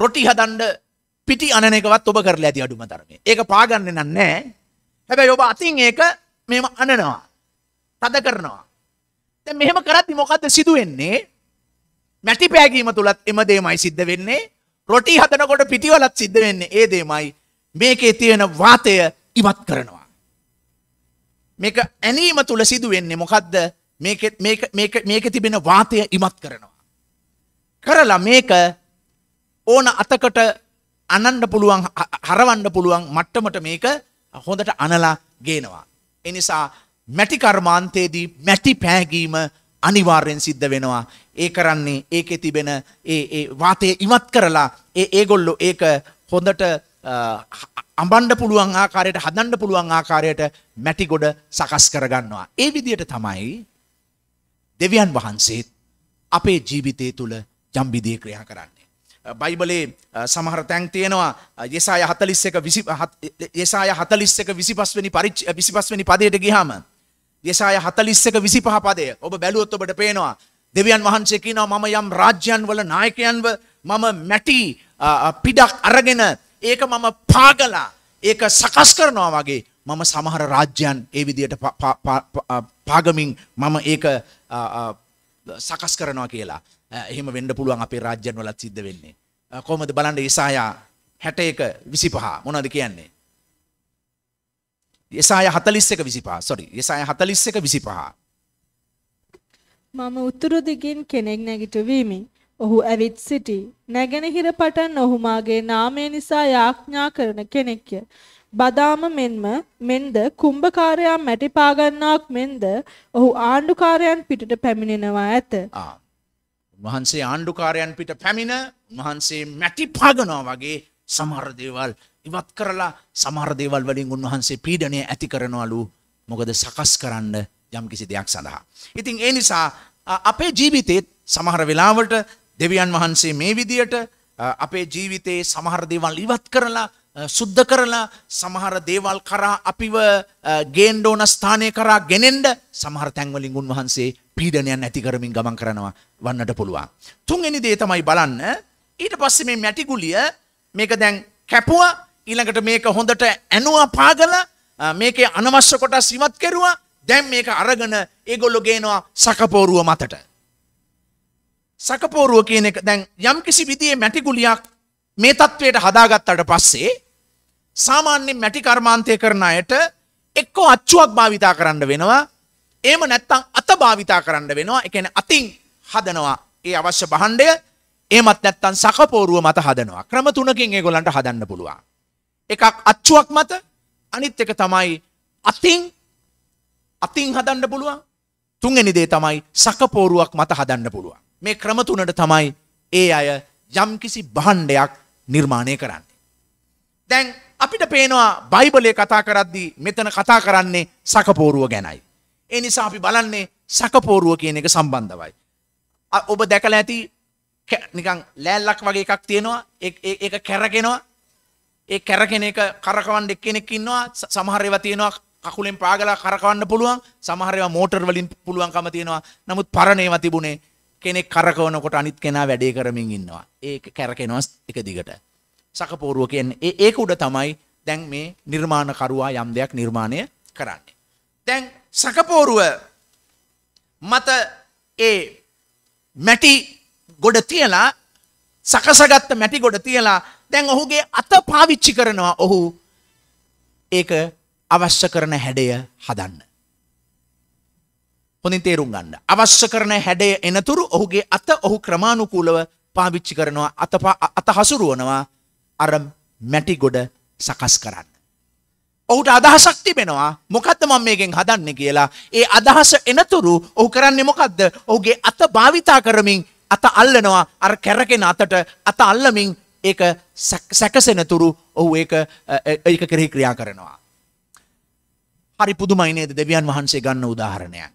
රොටි හදන්ඩ පිටි අනකවත් ඔබ කරලා ඇති අඩුම තරමේ ඒක පාගන්න නන්නෑ හැබැයි ඔබ අතින් ඒක මෙම අනනවා තද කරනවා තැ මෙහෙම කරත් මොකක්ද සිදුවෙන්නේ මැටි පෑගීම තුළත් එම දේමයි සිද්ධ වෙන්නේ රොටි හදනකොට පිටිවලත් සිද්ධ වෙන්නේ ඒ දේමයි මේකේ තියෙන වාතය ඉවත් කරනවා මේක ඇනීම තුළ සිදුවෙන්නේ මොකක්ද මේක තිබෙන වාතය ඉමත් කරනවා. කරලා මේක ඕන අතකට අනන්ඩ පුළුවන් හරවන්න පුළුවන් මට්ටමට මේක හොඳට අනලා ගේනවා. එනිසා මැටිකර්මාන්තයේදී මැටි පෑගීම අනිවාර්යෙන් සිද්ධ වෙනවා. ඒ කරන්නේ ඒකෙ තිබෙන ඒ වාතය ඉවත් කරලා ඒ ඒගොල්ලො ඒක හොඳට අඹන්ඩ පුළුවන් ආකාරයට හදන්ඩ පුළුවන් ආකාරයට මැටිගොඩ සකස් කරගන්නවා. ඒ විදියට තමයි දෙවියන් වහන්සේත් අපේ ජීවිතය තුළ ජම්බිදය ක්‍රියා කරන්නේ. බයිබලේ සමහර තැන් තියෙනවා යෙසාය හතලිස් එක යෙසාය හතලිස් එක විසිපස්වනි පරිච් විසිපස්වනි පදයට ගිහාම යෙසාය හතලිස් එක විසි පහ පදය ඔබ බැලුවොත් ඔබට පේනවා දෙවියන් වහන්සේ කියනවා මම යම් රාජ්‍යන් වල නායකයන්ව මම මැටි පිඩක් අරගෙන ඒක මම පාගලා ඒක සකස් කරනවා වගේ මම සමහර රාජ්‍යයන් ඒ විදියට පාගමින් මම ඒක සකස් කරනවා කියලා එහෙම වෙන්න පුළුවන් අපේ රාජ්‍යන් වලත් සිද්ධ වෙන්නේ. කොහොමද බලන්න ඉසායා 61 25 මොනවද කියන්නේ? ඉසායා 41 25 sorry ඉසායා 41 25 මම උතුරු දිගින් කෙනෙක් නැගිටවීමි. ඔහු ඇවිත් සිටි. නැගෙනහිර පටන් ඔහු මාගේ නාමය නිසා යාඥා කරන කෙනෙක්ය. බදාම මෙන්ම මෙන්ද කුම්භකාරයා මැටි පාගන්නාක් මෙන්ද ඔහු ආණ්ඩුකාරයන් පිටට පැමිණෙනවා ඇත. වහන්සේ ආණ්ඩුකාරයන් පිට පැමිණ වහන්සේ මැටි පාගනවා වගේ සමහරදේවල් ඉවත් කරලා සමහරදේවල් වලින් උන්වහන්සේ පීඩනය ඇති කරනවලු මොකද සකස් කරන්න යම් කිසි දෙයක් සඳහා. ඉතින් ඒ නිසා අපේ ජීවිතේත් සමහර වෙලාවට දෙවියන් වහන්සේ මේ විදියට අපේ ජීවිතයේ සමහර දේවල් ඉවත් කරලා සුද්ධ කරලා සමහර දේවල් කරා අපිව ගේන්ඩෝන ස්ථානය කරා ගෙනෙන්ඩ සමහර තැන්වලින් උන්වහන්සේ පීඩනයන් ඇති කරමින් ගමන් කරනවා වන්නට පුළුවන්. තුන්ගනි දේ තමයි බලන්න ඊට පස්සේ මේ මැටිගුලිය මේක දැන් කැපුව ඊළඟට මේක හොඳට ඇනවා පාගල මේකේ අනවශ්‍ය කොට සිවත් කෙරුවා දැන් මේක අරගන ඒගොල්ලො ගේනවා සකපෝරුව මතට. සකපෝරුව කියන එක දැන් යම් කිසි විදිේ මැටිගුලියක් මේ තත්ත්වයට හදාගත්තට පස්සේ සාමාන්‍යයෙන් මැටි කර්මාන්තය කරන අයට එක්කෝ අච්චුවක් භාවිතා කරන්න වෙනවා. එහෙම නැත්නම් අත භාවිතා කරන්න වෙනවා. ඒ කියන්නේ අතින් හදනවා. ඒ අවශ්‍ය භාණ්ඩය එහෙමත් නැත්නම් සකපෝරුව මත හදනවා. ක්‍රම තුනකින් ඒගොල්ලන්ට හදන්න පුළුවන්. එකක් අච්චුවක් මත අනිත් එක තමයි අතින් අතින් හදන්න පුළුවන්. තුන්වෙනි දේ තමයි සකපෝරුවක් මත හදන්න පුළුවන්. මේ ක්‍රම තුනට තමයි ඒ අය යම්කිසි භාණ්ඩයක් නිර්මාණය කරන්නේ. දැන් අපිට පේනවා බයිබලය කතා කරද්දී මෙතන කතා කරන්නේ සකපෝරුව ගැනයි. ඒ නිසා අපි බලන්නේ සකපෝරුව කියන එක සම්බන්ධවයි. ඔබ දැකල ඇති නිකං ලෑල්ලක් වගේ එකක් තියෙනවා ඒ කැරගෙනවා ඒ කැරගෙන එක කරකවන් දෙක් කෙනෙක් ඉන්නවා සමහරව තියෙනවා කකුලෙන් පාගලා කරකවන්න පුළුවන් සමහරව මෝටර් වලින් පුළුවන්කම තියෙනවා නමුත් පරණේව තිබුණේ කෙනෙක් කරකවනකොට අනිත් කෙනා වැඩේ කරමින් ඉන්නවා. ඒක කැරකෙනවා එක දිගට. සකපෝරුව කියන්නේ ඒක උඩ තමයි දැන් මේ නිර්මාණකරුවා යම් දෙයක් නිර්මාණය කරන්නේ. දැන් සකපෝරුව මත ඒ මැටි ගොඩ තියලා සකසගත්ත මැටි ගොඩ තියලා දැන් ඔහුගේ අත පාවිච්චි කරනවා ඔහු ඒක අවශ්‍ය කරන හැඩය හදන්න. හොඳින් තේරුම් ගන්න. අවශ්‍ය කරන හැඩය එනතුරු ඔහුගේ අත ඔහු ක්‍රමානුකූලව පාවිච්චි කරනවා අත හසුරුවනවා අර මැටි ගොඩ සකස් කරන්න. ඔහුට අදහසක් තිබෙනවා මොකද්ද මම මේකෙන් හදන්නේ කියලා. ඒ අදහස එනතුරු ඔහු කරන්නේ මොකද්ද? ඔහුගේ අත භාවිතා කරමින් අත අල්ලනවා අර කැරකෙන අතට අත අල්ලමින් ඒක සැකසෙනතුරු ඔහු ඒක ඒක කෙරෙහි ක්‍රියා කරනවා. හරි පුදුමයි නේද දෙවියන් වහන්සේ ගන්න උදාහරණයක්.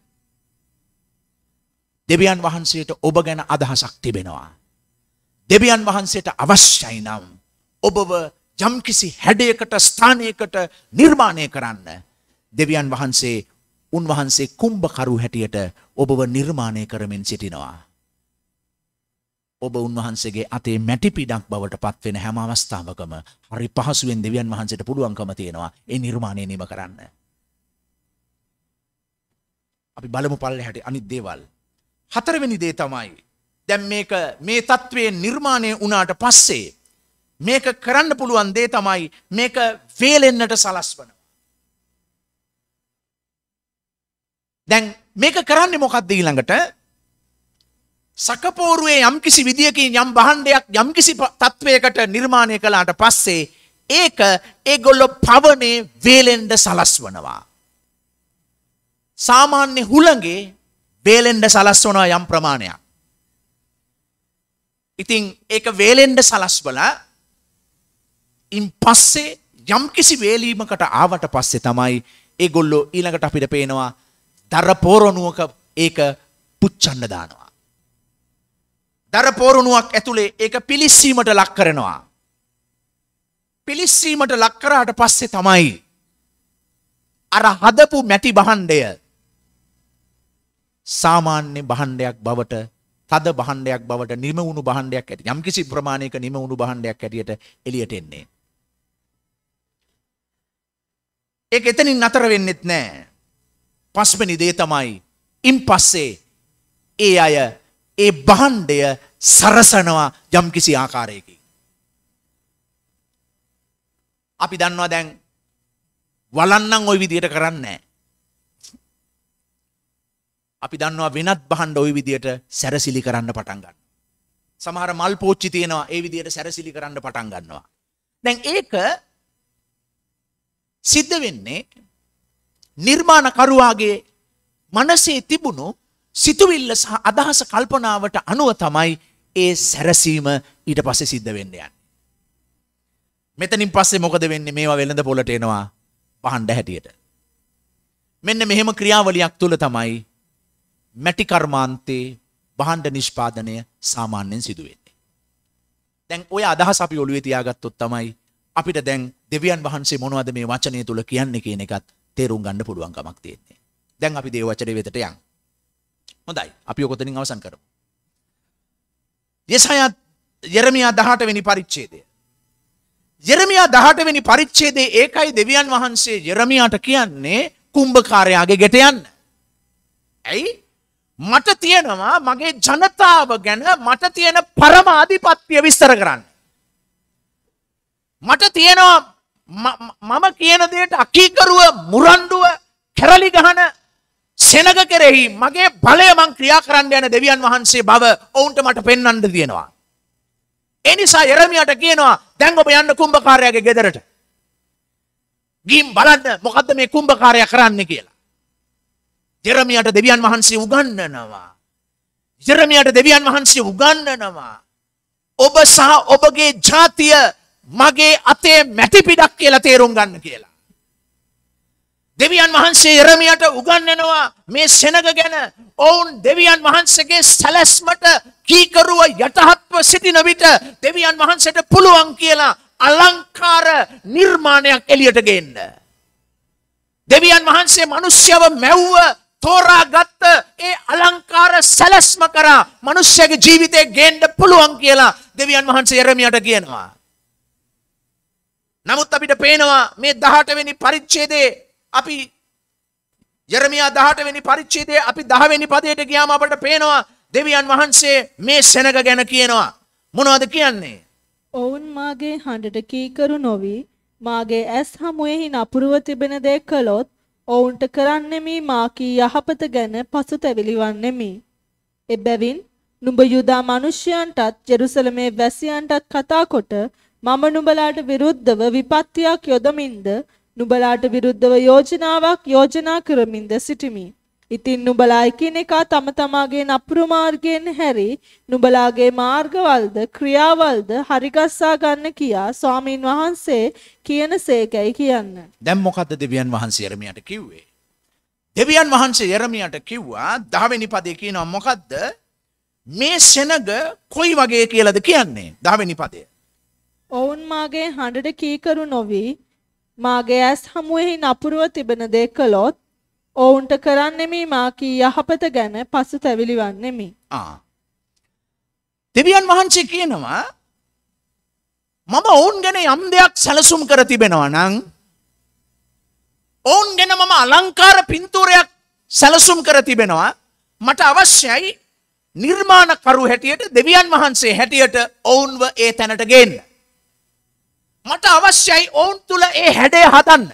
දෙවියන් වහන්සේට ඔබ ගැන අදහසක් තිබෙනවා. දෙවියන් වහන්සේට අවශ්‍යයි නම් ඔබව යම්කිසි හැඩයකට ස්ථානයකට නිර්මාණය කරන්න දෙවියන් වහන්සේ උන්වහන්සේ කුම්භකරු හැටියට ඔබව නිර්මාණය කරමින් සිටිනවා. ඔබ උන්වහන්සේගේ අතේ මැටි පිඩක් බවට පත්වෙන හැම අවස්ථාවකම හරි පහසුවෙන් දෙවියන් වහන්සේට පුළුවන්කම තියෙනවා ඒ නිර්මාණය නිම කරන්න. අපි බලමු පල්ලෙහැට අනිත් දේවල්. හතරවෙනි දේ තමයි. දැන් මේක මේ தત્ත්වයේ නිර්මාණය වුණාට පස්සේ මේක කරන්න පුළුවන් දේ තමයි මේක වේලෙන්නට සලස්වන. දැන් මේක කරන්නේ මොකක්ද ඊළඟට? සකපෝරුවේ යම්කිසි විදියකින් යම් බහණ්ඩයක් යම්කිසි තත්වයකට නිර්මාණය කළාට පස්සේ ඒක ඒගොල්ලෝ පවනේ වේලෙන්ඩ සලස්වනවා. සාමාන්‍ය හුළඟේ වේලෙන්ඩ සලස්වනවා යම් ප්‍රමාණයක්. ඉතින් ඒක වේලෙන්ඩ සලස්වලා ඉන් පස්සේ යම්කිසි වේලීමකට ආවට පස්සේ තමයි ඒගොල්ලෝ ඊළඟට අපිට පේනවා දර පෝරණුවක ඒක පුච්චන්න දානවා. දර පෝරණුවක් ඇතුලේ ඒක පිලිස්සීමට ලක් කරනවා. පිලිස්සීමට ලක් කරාට පස්සේ තමයි අර හදපු මැටි බහණ්ඩය සාමාන්‍ය බහණ්ඩයක් බවට තද බහණ්ඩයක් බවට නිම වුණු බහණ්ඩයක් ඇති යම්කිසි ප්‍රමාණයක නිම වුණු බහණ්ඩයක් ඇටියට එළියට එන්නේ. ඒක එතනින් නතර වෙන්නෙත් නෑ. පස්වෙනි දේ තමයි ඉන් පස්සේ ඒ අය ඒ බහණ්ඩය සරසනවා යම්කිසි ආකාරයකින්. අපි දන්නවා දැන් වලන්නම් ওই විදියට කරන්නේ නෑ. අපි දන්නවා වෙනත් බහන්ඩ ওই විදියට සැරසිලි කරන්න පටන් ගන්න. සමහර මල් පෝච්චි තියෙනවා ඒ විදියට සැරසිලි කරන්න පටන් ගන්නවා. දැන් ඒක සිද්ධ වෙන්නේ නිර්මාණකරුවාගේ මනසේ තිබුණු සිතුවිල්ල සහ අදහස කල්පනාවට අනුව තමයි ඒ සැරසීම ඊට පස්සේ සිද්ධ වෙන්න යන්නේ. මෙතනින් පස්සේ මොකද වෙන්නේ මේවා වෙළඳ පොළට එනවා පහණ්ඩ හැටියට. මෙන්න මෙහෙම ක්‍රියාවලියක් තුළ තමයි මැටි කර්මාන්තේ බහන්ඩ නිෂ්පාදනය සාමාන්‍යයෙන් සිදුවෙන්නේ. දැන් ඔය අදහස් අපි ඔළුවේ තියාගත්තොත් තමයි අපිට දැන් දෙවියන් වහන්සේ මොනවද මේ වචනය තුල කියන්නේ කියන එකත් තේරුම් ගන්න පුළුවන් කමක් තියෙන්නේ. දැන් අපි දේව වචනේ වෙතට යන්. හොඳයි. අපි ඔකොතනින් අවසන් කරමු. යසයා යෙරමියා 18 වෙනි පරිච්ඡේදය. යෙරමියා 18 වෙනි පරිච්ඡේදයේ ඒකයි දෙවියන් වහන්සේ යෙරමියාට කියන්නේ කුම්භකාරයාගේ ගෙට යන්න. ඇයි? මට තියෙනවා මගේ ජනතාව ගැන මට තියෙන පරමාධිපත්තිය විස්තර කරන්න. මට තියෙනවා මම කියන දේට අකීකරුව මුරණ්ඩුව කැරලි ගහන සෙනග කෙරෙහි මගේ බලය මං ක්‍රියා කරන්න යන දෙවියන් වහන්සේ බව ඔවුන්ට මට පෙන්වන්න තියෙනවා. ඒ නිසා යරමියාට කියනවා දැන් ඔබ යන්න කුම්භකාරයාගේ ගෙදරට. ගිහින් බලන්න මොකද්ද මේ කුම්භකාරයා කරන්නේ කියලා. ජෙරමියට දෙවියන් වහන්සේ උගන්වනවා. ජෙරමියට දෙවියන් වහන්සේ උගන්වනවා. ඔබ සහ ඔබගේ ජාතිය මගේ අතේ මැටි පිටක් කියලා තේරුම් ගන්න කියලා. දෙවියන් වහන්සේ එරමියට උගන්වනවා මේ සෙනග ගැන ඔවුන් දෙවියන් වහන්සේගේ සැලැස්මට කීකරුව යටහත්ව සිටින විට දෙවියන් වහන්සේට පුළුවන් කියලා අලංකාර නිර්මාණයක් එළියට ගේන්න. දෙවියන් වහන්සේ මිනිස්යව මැව්ව තෝරාගත්ත ඒ අලංකාර සැලැස්ම කරා මිනිස්සයාගේ ජීවිතේ ගේන්න පුළුවන් කියලා දෙවියන් වහන්සේ යරමියට කියනවා. නමුත් අපිට පේනවා මේ 18 වෙනි පරිච්ඡේදයේ අපි යරමියා 18 වෙනි පරිච්ඡේදයේ අපි 10 වෙනි පදයට ගියාම අපිට පේනවා දෙවියන් වහන්සේ මේ සෙනඟ ගැන කියනවා. මොනවද කියන්නේ? ඔවුන් මාගේ හඬට කීකරු නොවි මාගේ ඇස් හමුවෙහි නපුරුව තිබෙන දේ කළොත් ඔවුන්ට කරන්නෙමි මා කී යහපත ගැන පසුතැවිලි වන්නෙමි. එබැවින් නුඹ යුදා මිනිසයන්ටත් ජෙරුසලමේ වැසියන්ටත් කතා කොට මම නුඹලාට විරුද්ධව විපත්තියක් යොදමින්ද නුඹලාට විරුද්ධව යෝජනාවක් යෝජනා කරමින්ද සිටිමි. ඉතින් නුඹලා එකිනෙකා තම තමාගේ නපුරු මාර්ගයෙන් හැරි නුඹලාගේ මාර්ගවලද ක්‍රියාවලද හරිගස්සා ගන්න කියා ස්වාමින් වහන්සේ කියන සේකයි කියන්න. දැන් මොකද්ද දෙවියන් වහන්සේ යරමියට කිව්වේ? දෙවියන් වහන්සේ යරමියට කිව්වා දහවෙනි පදේ කියනවා මොකද්ද? මේ සෙනග කොයි වගේ කියලාද කියන්නේ? දහවෙනි පදේ. ඔවුන් මාගේ හඬට කීකරු නොවි මාගේ ඇස් හමුවෙහි නපුරව තිබෙන දේ කළොත් ඔවුන්ට කරන්නෙමි මා කී යහපත ගැන පසුතැවිලි වන්නෙමි. ආ. දෙවියන් වහන්සේ කියනවා මම ඔවුන් ගැන යම් දෙයක් සැලසුම් කර තිබෙනවා නම් ඔවුන් ගැන මම අලංකාර පින්තූරයක් සැලසුම් කර තිබෙනවා මට අවශ්‍යයි නිර්මාණකරු හැටියට දෙවියන් වහන්සේ හැටියට ඔවුන්ව ඒ තැනට ගේන්න. මට අවශ්‍යයි ඔවුන් තුළ ඒ හැඩය හදන්න.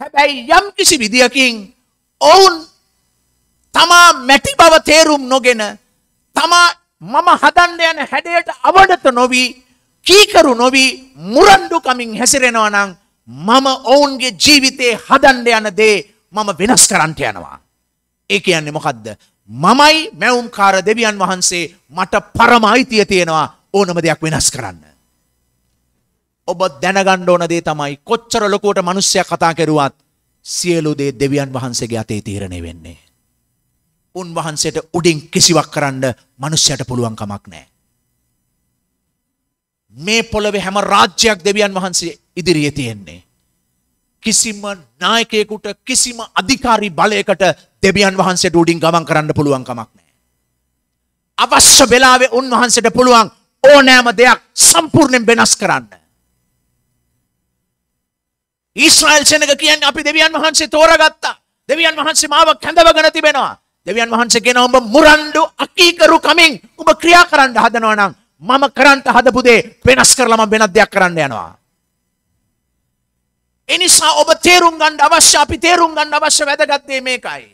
හැබැයි යම් කිසි විදිහකින් ඔවුන් තමා මැටි බව තේරුම් නොගෙන තමා මම හදන්න යන හැඩයට අවඩත නොවී කීකරු නොවී මුරන්ඩුකමින් හැසිරෙනවා නම් මම ඔවුන්ගේ ජීවිතේ හදන්න යන දේ මම වෙනස් කරන්ට යනවා. ඒ කියන්නේ මොකක්ද. මමයි මැවුම්කාර දෙවියන් වහන්සේ මට පරම අයිතිය තියෙනවා ඕනම දෙයක් වෙනස් කරන්න. ඔබ දැනගන්න ඕන දේ තමයි කොච්චර ලොකුවට මිනිස්සයා කතා කරුවත් සියලු දේ දෙවියන් වහන්සේගේ අතේ තීරණය වෙන්නේ. උන්වහන්සේට උඩින් කිසිවක් කරන්න මිනිස්සයාට පුළුවන් කමක් නැහැ. මේ පොළවේ හැම රාජ්‍යයක් දෙවියන් වහන්සේ ඉදිරියේ තියෙන්නේ. කිසිම නායකයෙකුට කිසිම අධිකාරී බලයකට දෙවියන් වහන්සේට උඩින් ගමන් කරන්න පුළුවන් කමක් නැහැ. අවශ්‍ය වෙලාවේ උන්වහන්සේට පුළුවන් ඕනෑම දෙයක් සම්පූර්ණයෙන් වෙනස් කරන්න. ඊස්රායිල් සෙනග කියන්නේ අපි දෙවියන් වහන්සේ තෝරගත්තා. දෙවියන් වහන්සේ මාව කැඳවගෙන තිබෙනවා. දෙවියන් වහන්සේ කියන උඹ මුරණ්ඩු අකීකරු කමින් උඹ ක්‍රියා කරන්න හදනවා නම් මම කරන්ට හදපු දේ වෙනස් කරලා මම වෙනත් දෙයක් කරන්න යනවා. ඒ නිසා ඔබ තේරුම් ගන්න අවශ්‍ය අපි තේරුම් ගන්න අවශ්‍ය වැදගත් දේ මේකයි.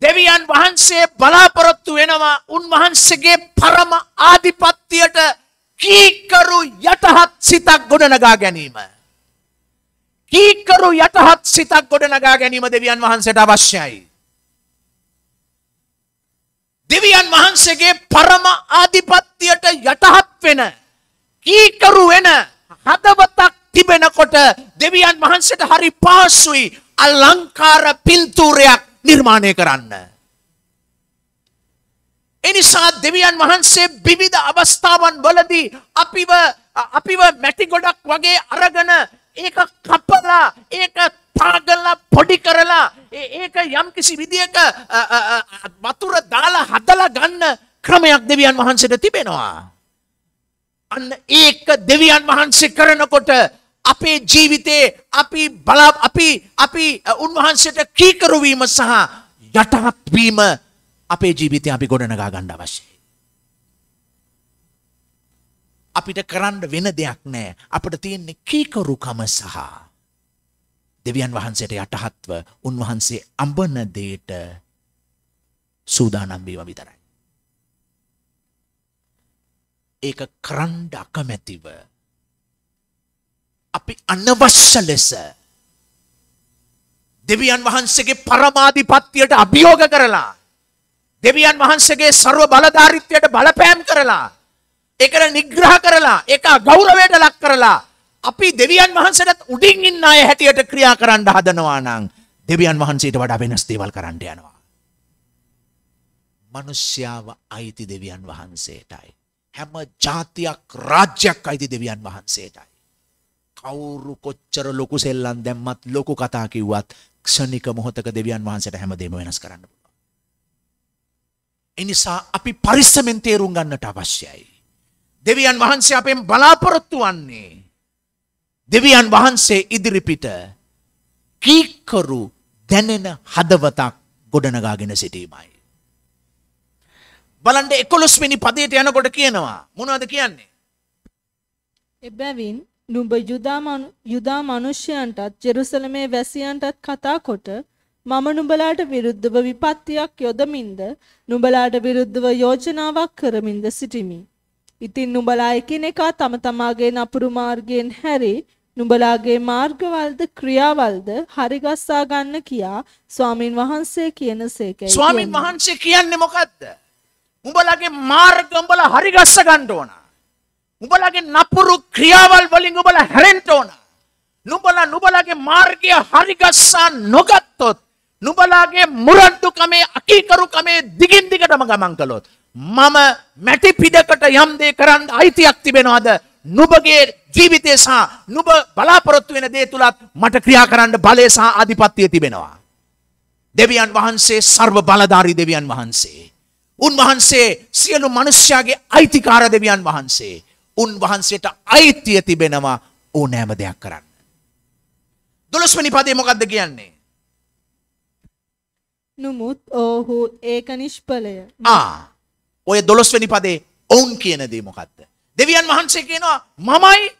දෙවියන් වහන්සේ බලාපොරොත්තු වෙනවා උන්වහන්සේගේ පරම ආධිපත්‍යයට කීකරු යටහත් සිතක් ගොඩනගා ගැනීම. කීකරු යටහත් සිතක් ගොඩනගා ගැනීම දෙවියන් වහන්සේට අවශ්‍යයි. දෙවියන් වහන්සේගේ පරම ආධිපත්‍යයට යටහත් වෙන කීකරු වෙන හදවතක් තිබෙනකොට දෙවියන් වහන්සේට හරි පහසුයි අලංකාර පින්තූරයක් නිර්මාණය කරන්න. එනිසා දෙවියන් වහන්සේ විවිධ අවස්ථාවන් වලදී අපිව අපිව මැටි ගොඩක් වගේ අරගෙන ඒක කපලා ඒක තාගල්ලා පොඩි කරලා ඒක යම් කිසි විදික වතුර දාලා හදලා ගන්න ක්‍රමයක් දෙවියන් වහන්සේට තිබෙනවා. අන්න ඒක දෙවියන් වහන්සේ කරනකොට අපේ ජීවිතේ අපි බලා අපි අපි උන්වහන්සේට කීකරුවීම සහ යටහත්වීම අපේ ජීවිතය අපි ගොඩනගා ගණ්ඩ අවශ්‍යය. අපිට කරන්න වෙන දෙයක් නෑ අපට තියෙන්නේ කීකරුකම සහ දෙවියන් වහන්සේට යටහත්ව උන්වහන්සේ අඹන දෙයට සූදානම් වීම විතරයි. ඒක කරන්න අකමැතිව අපි අනවශ්‍ය ලෙස දෙවියන් වහන්සේගේ පරමාධිපත්‍යයට අභියෝග කරලා දෙවියන් වහන්සේගේ ਸਰව බලධාරීත්වයට බලපෑම් කරලා ඒකන නිග්‍රහ කරලා ඒක ගෞරවයට ලක් කරලා අපි දෙවියන් වහන්සේට උඩින් ඉන්න අය හැටියට ක්‍රියා කරන්න හදනවා නම් දෙවියන් වහන්සේට වඩා වෙනස් දේවල් කරන්න යනවා. මිනිස්යාව අයිති දෙවියන් වහන්සේටයි. හැම જાතියක් රාජ්‍යයක් අයිති දෙවියන් වහන්සේටයි. කවුරු කොච්චර ලොකු සෙල්ලම් දැම්මත් ලොකු කතා කිව්වත් ක්ෂණික මොහොතක දෙවියන් වහන්සේට හැමදේම වෙනස් කරන්න පුළුවන්. එනිසා අපි පරිස්සමෙන් තේරුම් ගන්නට අවශ්‍යයි. දෙවියන් වහන්සේ අපෙන් බලාපොරොත්තු වන්නේ දෙවියන් වහන්සේ ඉදිරිපිට කීකරු දැනෙන හදවතක් ගොඩනගාගෙන සිටීමයි. බලන්ට එකොළොස්මිනි පදයට යනකොට කියනවා මොනවද කියන්නේ. එබැවින් නුඹ යුදා මනුෂ්‍යයන්ටත් ජෙරුසලමේ වැසියන්ටත් කතා කොට මම නුඹලාට විරුද්ධව විපත්තියක් යොදමින්ද නුඹලාට විරුද්ධව යෝජනාවක් කරමින්ද සිටිමි. ඉතින් නුඹලා එකිනෙකා තම තමාගේ නපුරු මාර්ගයෙන් හැරි නුඹලාගේ මාර්ගවලද ක්‍රියාවලද හරිගස්සා ගන්න කියා ස්වාමින් වහන්සේ කියනසේකයි. ස්වාමින් වහන්සේ කියන්නේ මොකද්ද? උඹලාගේ මාර්ග උඹලා හරිගස්ස ගන්න ඕන. උඹලාගේ නපුරු ක්‍රියාවල් වලින් උඹලා හැරෙන්න ඕන. නුඹලා නුඹලාගේ මාර්ගය හරිගස්සා නොගත්තොත් නුඹලාගේ මුරණ්ඩුකමේ අකීකරුකමේ දිගින් දිගටම ගමන් කළොත් මම මැටි පිඩකට යම් දේ කරන්න අයිතියක් තිබෙනවාද නුබගේ ජීවිතය සහ නුබ බලාපොරොත්තු වෙන දේ තුලත් මට ක්‍රියා කරන්න බලය සහ අධිපත්‍යය තිබෙනවා. දෙවියන් වහන්සේ සර්ව බලධාරී දෙවියන් වහන්සේ. උන්වහන්සේ සියලු මනුෂ්‍යයාගේ අයිතිකාර දෙවියන් වහන්සේ. උන්වහන්සේට අයිතිය තිබෙනවා ඕනෑම දෙයක් කරන්න. දොළොස්වනි පදේ මොකක්ද කියන්නේ? නමුත් ඔහු ඒක නිෂ්ඵලය. ආ ඔය දොළොස්වැනි පදේ ඔවුන් කියන දේ මොකක්ද? දෙවියන් වහන්සේ කියනවා මමයි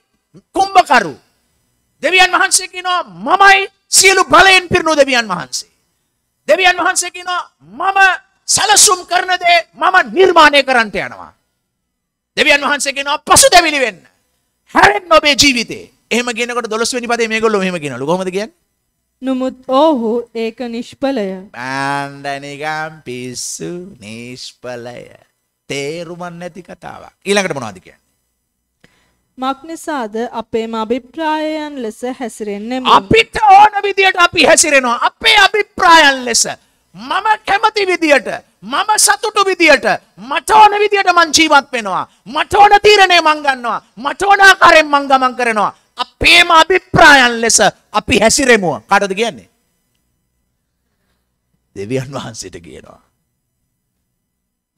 කුම්භකරු. දෙවියන් වහන්සේ කියනවා මමයි සියලු බලයෙන් පිරුණු දෙවියන් වහන්සේ. දෙවියන් වහන්සේ කියනවා මම සැලසුම් කරන දේ මම නිර්මාණය කරන්නට යනවා. දෙවියන් වහන්සේ කියනවා පසුතැවිලි වෙන්න. හැරෙන්න ඔබේ ජීවිතේ. එහෙම කියනකොට 12 වෙනි පදේ මේගොල්ලෝ මෙහෙම කියනලු. කොහොමද කියන්නේ? නමුත් ඔහු ඒක නිෂ්ඵලය. බණ්ඩනිකම් පිස්සු නිෂ්ඵලය. තේරුමක් නැති කතාවක්. ඊළඟට මොනවද කියන්නේ? මක්නිසාද අපේම අභිප්‍රායයන් ලෙස හැසිරෙන්නෙමු. අපිට ඕන විදියට අපි හැසිරෙනවා. අපේ අභිප්‍රායන් ලෙස. මම කැමති විදියට, මම සතුටු විදියට, මට ඕන විදියට මං ජීවත් වෙනවා. මට ඕන තීරණේ මං ගන්නවා. මට ඕන ආකාරයෙන් මං ගමන් කරනවා. අපේම අභිප්‍රායන් ලෙස අපි හැසිරෙමු. කාටද කියන්නේ? දෙවියන් වහන්සේට කියනවා.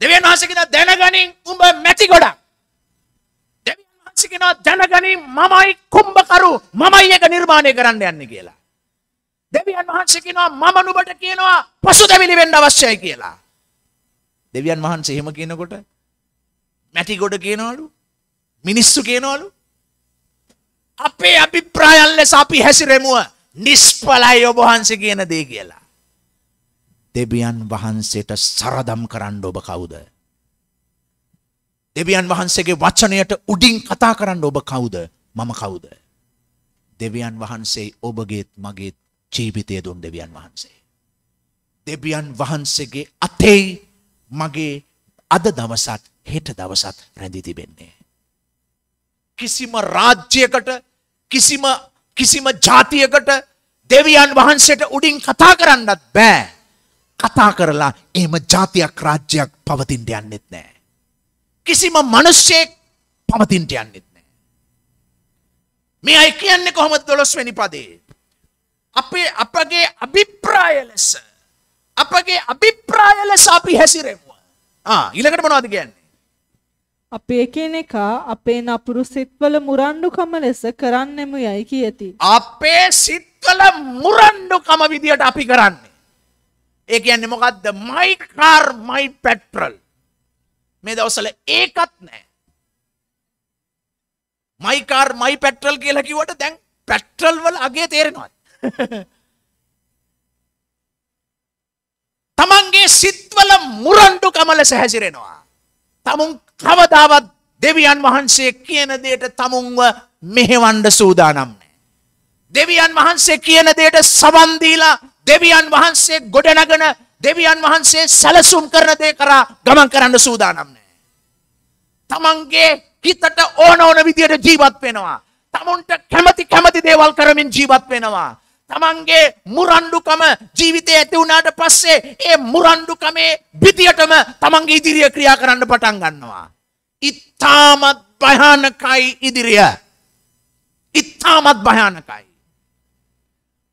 දෙවියන් වහන්සේ කියනවා දැනගනින් උඹ මැටි ගොඩක්. දෙවියන් වහන්සේ කියනවා දැනගනින් මමයි කුඹකරු මමයි එක නිර්මාණය කරන්න යන්නේ කියලා. දෙවියන් වහන්සේ කියනවා මම නුඹට කියනවා පසුතැවිලි වෙන්න අවශ්‍යයි කියලා. දෙවියන් වහන්සේ එහෙම කියනකොට මැටි ගොඩ කියනවලු මිනිස්සු කියනවලු අපේ අභිප්‍රායන් ලෙස අපි හැසිරෙමුව නිෂ්ඵලයි ඔබ වහන්සේ කියන දේ කියලා. දෙවියන් වහන්සේට සරදම් කරන්න ඔබ කවුද? දෙවියන් වහන්සේගේ වචනයට උඩින් කතා කරන්න ඔබ කවුද? මම කවුද? දෙවියන් වහන්සේ ඔබගේත් මගේත් ජීවිතය දුන් දෙවියන් වහන්සේ. දෙවියන් වහන්සේගේ අතේ මගේ අද දවසත් හෙට දවසත් රැඳී තිබෙන්නේ. කිසිම රාජ්‍යයකට කිසිම කිසිම ජාතියකට දෙවියන් වහන්සේට උඩින් කතා කරන්නත් බෑ. කතා කරලා එහෙම ජාතියක් රාජ්‍යයක් පවතින්ට යන්නෙත් නෑ. කිසිම මනුෂ්‍යයෙක් පවතින්ට යන්නෙත් නෑ. මේ අයි කියන්නේ කොහොමද දොළොස්වැනි පදේ. අපේ අපගේ අභිප්‍රාය ලෙස අපගේ අභිප්‍රාය ලෙස අපි හැසිරෙමුව. ඉලකට මොනවද කියන්නේ. අපේ කෙනෙකා අපේ නපුරු සිත්වල මුරණ්ඩුකම ලෙස කරන්නෙමු යයි කියති. අපේ සිත්වල මුරණ්ඩුකම විදියට අපි කරන්නේ. ඒ කියන්නේ මොකක්ද මයි කාර් මයි පෙට්‍රල් මේ දවස්වල ඒකත් නැහැ මයි කාර් මයි පෙට්‍රල් කියලා කිව්වට දැන් පෙට්‍රල් වල අගේ තේරෙනවද තමන්ගේ සිත්වල මුරණ්ඩු කමල සැහැසිරෙනවා තමුන් කවදාවත් දෙවියන් වහන්සේ කියන දෙයට තමුන්ව මෙහෙවන්න සූදානම් නැහැ දෙවියන් වහන්සේ කියන දෙයට සවන් දීලා දෙවියන් වහන්සේ ගොඩනගන දෙවියන් වහන්සේ සැලසුම් කරන දේ කරා ගමන් කරන්න සූදානම් නෑ. තමන්ගේ හිතට ඕන ඕන විදියට ජීවත් වෙනවා. තමුන්ට කැමති කැමති දේවල් කරමින් ජීවත් වෙනවා. තමන්ගේ මුරණ්ඩුකම ජීවිතය ඇති වුණාට පස්සේ ඒ මුරණ්ඩුකමේ බිතියටම තමන්ගේ ඉදිරිය ක්‍රියා කරන්න පටන් ගන්නවා. ඉතාමත් භයානකයි ඉදිරිය. ඉතාමත් භයානකයි.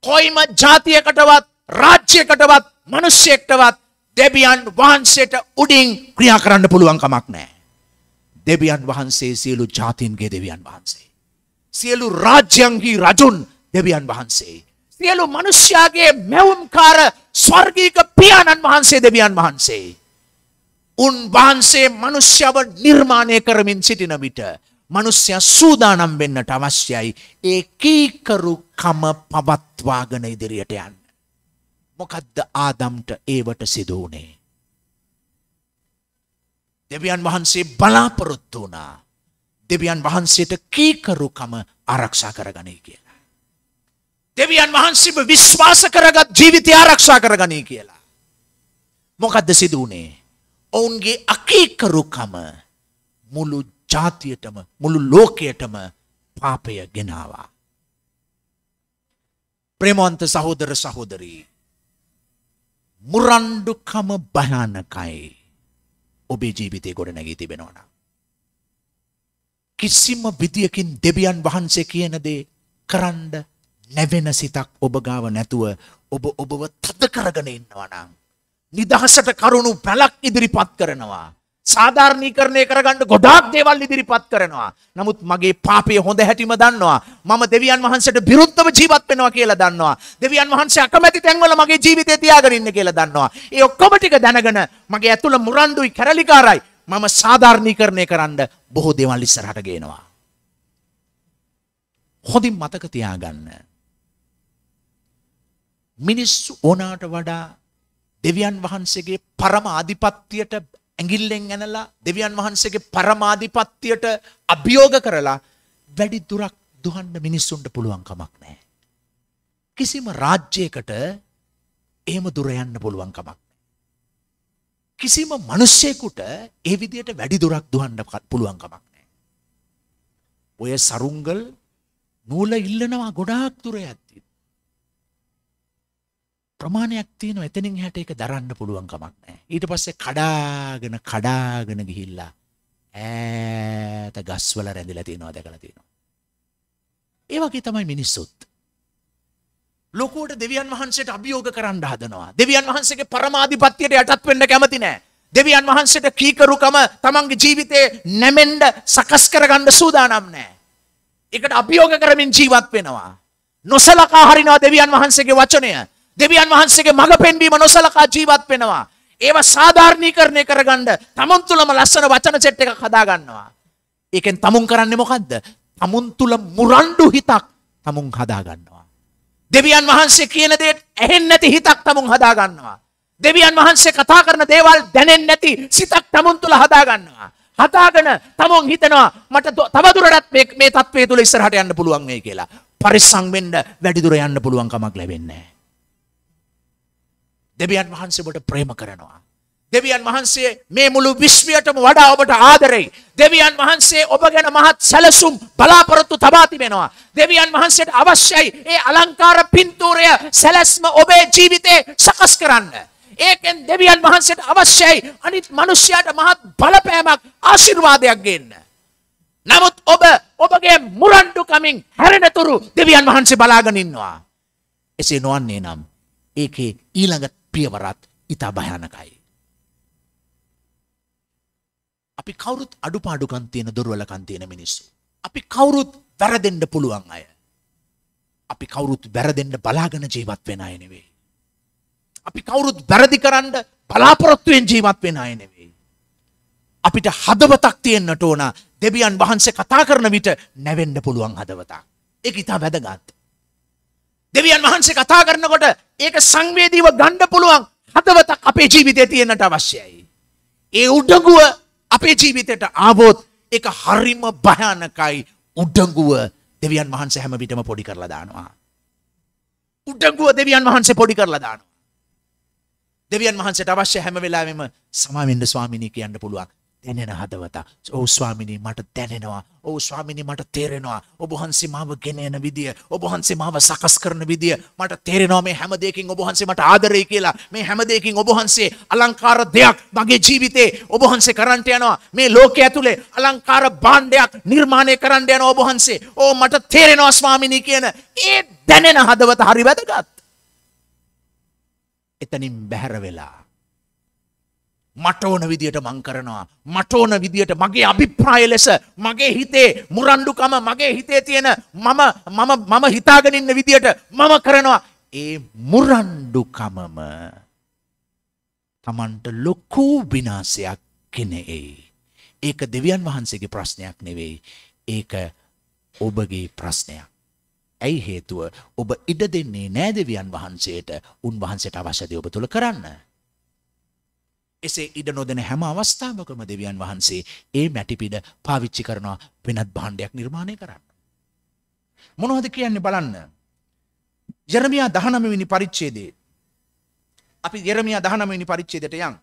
කොයිම ජාතියකටවත් රාජ්‍යයකටවත් මිනිස්සෙක්ටවත් දෙවියන් වහන්සේට උඩින් ක්‍රියා කරන්න පුළුවන් කමක් නැහැ. දෙවියන් වහන්සේ සියලු ජාතීන්ගේ දෙවියන් වහන්සේ. සියලු රාජ්‍යන්ගේ රජුන් දෙවියන් වහන්සේ. සියලු මිනිස්යාගේ මෙවුම්කාර ස්වර්ගීක පියාණන් වහන්සේ දෙවියන් වහන්සේ. උන් වහන්සේ මිනිස්යව නිර්මාණය කරමින් සිටින විට මිනිස්යා සූදානම් වෙන්නට අවශ්‍යයි. ඒ කීකරු කම පවත්වාගෙන ඉදිරියට යන්න. මොකද්ද ආදම්ට ඒවට සිදු වුණේ? දෙවියන් වහන්සේ බලාපොරොත්තු වුණා. දෙවියන් වහන්සේට කීකරුකම ආරක්ෂා කරගනී කියලා. දෙවියන් වහන්සේව විශ්වාස කරගත් ජීවිතය ආරක්ෂා කරගනී කියලා. මොකද්ද සිදු වුණේ? ඔවුන්ගේ අකීකරුකම මුළු ජාතියටම මුළු ලෝකයටම පාපය ගෙනාවා. ප්‍රේමවන්ත සහෝදර සහෝදරී මුරණ්ඩුකම භයානකයි ඔබේ ජීවිතය ගොඩ නැගී තිබෙනවන. කිසිම විදියකින් දෙවියන් වහන්සේ කියන දේ කරන්ඩ නැවෙන සිතක් ඔබ ගාව නැතුව ඔබ ඔබව තද කරගෙන ඉන්නවනම් නිදහසට කරුණු පැලක් ඉදිරිපත් කරනවා සාධාරණීකරණය කරගන්න ගොඩාක් දේවල් ඉදිරිපත් කරනවා. නමුත් මගේ පාපය හොඳ හැටිම දන්නවා. මම දෙවියන් වහන්සේට විරුද්ධව ජීවත් වෙනවා කියලා දන්නවා. දෙවියන් වහන්සේ අකමැති තැන්වල මගේ ජීවිතේ තියාගෙන ඉන්න කියලා දන්නවා. ඒ ඔක්කොම ටික දැනගෙන මගේ ඇතුළ මුරන්දුයි කැරලිකාරයි මම සාධාරණීකරණය කරන්න බොහෝ දේවල් ඉස්සරහට ගේනවා. හොඳින් මතක තියාගන්න. මිනිස්සු ඕනාට වඩා දෙවියන් වහන්සේගේ පරම ආධිපත්‍යයට ඇඟිල්ලෙන් ඇනලා දෙවියන් වහන්සේගේ පරමාධිපත්තියට අභියෝග කරලා වැඩි දුරක් දුහන්න මිනිස්සුන්ට පුළුවන් කමක් නැහැ. කිසිම රාජ්‍යයකට එහෙම දුර යන්න පුළුවන් කමක් නැහැ. කිසිම මිනිස්සෙකුට ඒ විදියට වැඩි දුරක් දුහන්න පුළුවන් කමක් නැහැ. ඔය සරුංගල් නූල ඉල්ලනවා ගොඩාක් දුර යද්දි. ප්‍රමාණයක් තියෙනවා එතනින් හැට ඒක දරන්න පුළුවන් කමක් නැහැ. ඊට පස්සේ කඩාගෙන කඩාගෙන ගිහිල්ලා ඈත ගස්වල රැඳිලා තියෙනවා දැකලා තියෙනවා. ඒ වගේ තමයි මිනිස්සුත්. ලෝකෝට දෙවියන් වහන්සේට අභියෝග කරන්න හදනවා. දෙවියන් වහන්සේගේ පරමාධිපත්‍යයට යටත් වෙන්න කැමති නැහැ. දෙවියන් වහන්සේට කීකරුකම තමන්ගේ ජීවිතේ නැමෙන්න සකස් කරගන්න සූදානම් නැහැ. ඒකට අභියෝග කරමින් ජීවත් වෙනවා. නොසලකා හරිනවා දෙවියන් වහන්සේගේ වචනය. දෙවියන් වහන්සේගේ මඟ පෙන්වීම නොසලකා ජීවත් වෙනවා. ඒව සාධාරණීකරණය කරගන්න තමන් තුළම ලස්සන වචන සෙට් එකක් හදාගන්නවා. ඒකෙන් තමුන් කරන්නේ මොකද්ද? තමුන් තුළ මුරණ්ඩු හිතක් තමුන් හදාගන්නවා. දෙවියන් වහන්සේ කියන දේට ඇහෙන්නේ නැති හිතක් තමුන් හදාගන්නවා. දෙවියන් වහන්සේ කතා කරන දේවල් දැනෙන්නේ නැති සිතක් තමුන් තුළ හදාගන්නවා. හදාගෙන තමුන් හිතනවා මට තවදුරටත් මේ මේ தത്വය තුළ ඉස්සරහට යන්න පුළුවන් වෙයි කියලා. පරිස්සම් වෙන්න වැඩිදුර යන්න පුළුවන් කමක් ලැබෙන්නේ නැහැ. දෙවියන් වහන්සේ ඔබට ප්‍රේම කරනවා. දෙවියන් වහන්සේ මේ මුළු විශ්වයටම වඩා ඔබට ආදරෙයි. දෙවියන් වහන්සේ ඔබ ගැන මහත් සැලසුම් බලාපොරොත්තු තබා තිබෙනවා. දෙවියන් වහන්සේට අවශ්‍යයි ඒ අලංකාර පින්තූරය සැලැස්ම ඔබේ ජීවිතේ සකස් කරන්න. ඒකෙන් දෙවියන් වහන්සේට අවශ්‍යයි අනිත් මිනිසයාට මහත් බලපෑමක් ආශිර්වාදයක් ගේන්න. නමුත් ඔබ ඔබගේ මුරණ්ඩුකමින් හැරෙනතුරු දෙවියන් වහන්සේ බලාගෙන ඉන්නවා. එසේ නොවන්නේ නම් ඒකේ ඊළඟ පියවරත් ඉතා භයානකයි. අපි කවුරුත් අඩුපාඩුකන් තියෙන දුර්වලකන් තියෙන මිනිස්සු. අපි කවුරුත් වැරදෙන්න පුළුවන් අය. අපි කවුරුත් වැරදෙන්න බලාගෙන ජීවත් වෙන අය නෙවෙයි. අපි කවුරුත් වැරදි කරන්න බලාපොරොත්තුවෙන් ජීවත් වෙන අය නෙවෙයි. අපිට හදවතක් තියෙන්නට ඕන දෙවියන් වහන්සේ කතා කරන විට නැවෙන්න පුළුවන් හදවතක්. ඒක ඉතා වැදගත්. දෙවියන් වහන්සේ කතා කරනකොට ඒක සංවේදීව ගණ්ඩ පුළුවන් හදවතක් අපේ ජීවිතය තියෙනට අවශ්‍යයි. ඒ උඩගුව අපේ ජීවිතයට ආවෝත් එක හරිම භයානකයි උඩගුව දෙවියන් වහන්ස හැම විටම පොඩි කරලා දානවා. උඩගුව දෙවියන් වහන්සේ පොඩි කරලා දානවා. දෙවියන් වහන්සට අවශ්‍ය හැම වෙලාවෙම සමාවෙන්ඩ ස්වාමිනී කියන්න පුළුවන් දැනෙන හදවත. "ඔව් ස්වාමිනී මට දැනෙනවා. ඔව් ස්වාමිනී මට තේරෙනවා. ඔබ වහන්සේ මාව ගෙන යන විදිය, ඔබ වහන්සේ මාව සකස් කරන විදිය මට තේරෙනවා මේ හැම දෙයකින් ඔබ වහන්සේ මට ආදරෙයි කියලා. මේ හැම දෙයකින් ඔබ වහන්සේ අලංකාර දෙයක් මගේ ජීවිතේ ඔබ වහන්සේ කරන්ට යනවා. මේ ලෝකයේ ඇතුලේ අලංකාර භාණ්ඩයක් නිර්මාණය කරන්න යනවා ඔබ වහන්සේ. "ඕ මට තේරෙනවා ස්වාමිනී" කියන ඒ දැනෙන හදවත හරි වැදගත්. එතනින් බැහැර වෙලා මට ඕන විදියට මං කරනවා මට ඕන විදියට මගේ අභිප්‍රාය ලෙස මගේ හිතේ මුරණ්ඩුකම මගේ හිතේ තියෙන මම මම මම හිතාගෙන ඉන්න විදියට මම කරනවා ඒ මුරණ්ඩුකමම Tamanට ලොකු විනාශයක් ගෙන එයි ඒක දෙවියන් වහන්සේගේ ප්‍රශ්නයක් නෙවෙයි ඒක ඔබගේ ප්‍රශ්නයක් ඇයි හේතුව ඔබ ඉඩ දෙන්නේ නෑ දෙවියන් වහන්සේට උන්වහන්සේට අවශ්‍ය දේ ඔබ තුල කරන්න එසේ ඉඩ නොදෙන හැම අවස්ථාවකම දෙවියන් වහන්සේ ඒ මැටිපිඩ පාවිච්චි කරනවා වෙනත් භාණ්ඩයක් නිර්මාණය කරන්න. මොනවද කියන්නේ බලන්න. ජරමයා දහනමවිනි පරිච්චේදේ. අපි ජෙරමයා දහනමවිනි පරිච්චේදයට යන්.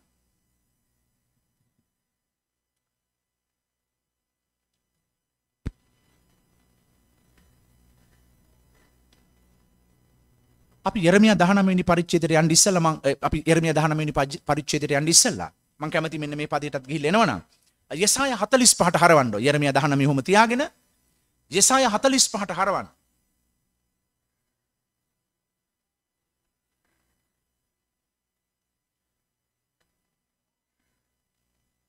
අපි එරමිය දහනමනි පරිච්චේතර යන් ඉස්සල්ලම අපි එරමිය දහනමනි පරිච්චේතර යන් ඉස්සල්ලා මං කැමති මෙන්න මේ පදයටත් ගිහිල්ලෙනවන යෙසාය හතලිස් පහට හරවන්ඩ එරමිය දහනම හොම තියාගෙන යෙසාය හතලිස් පහට හරවන්න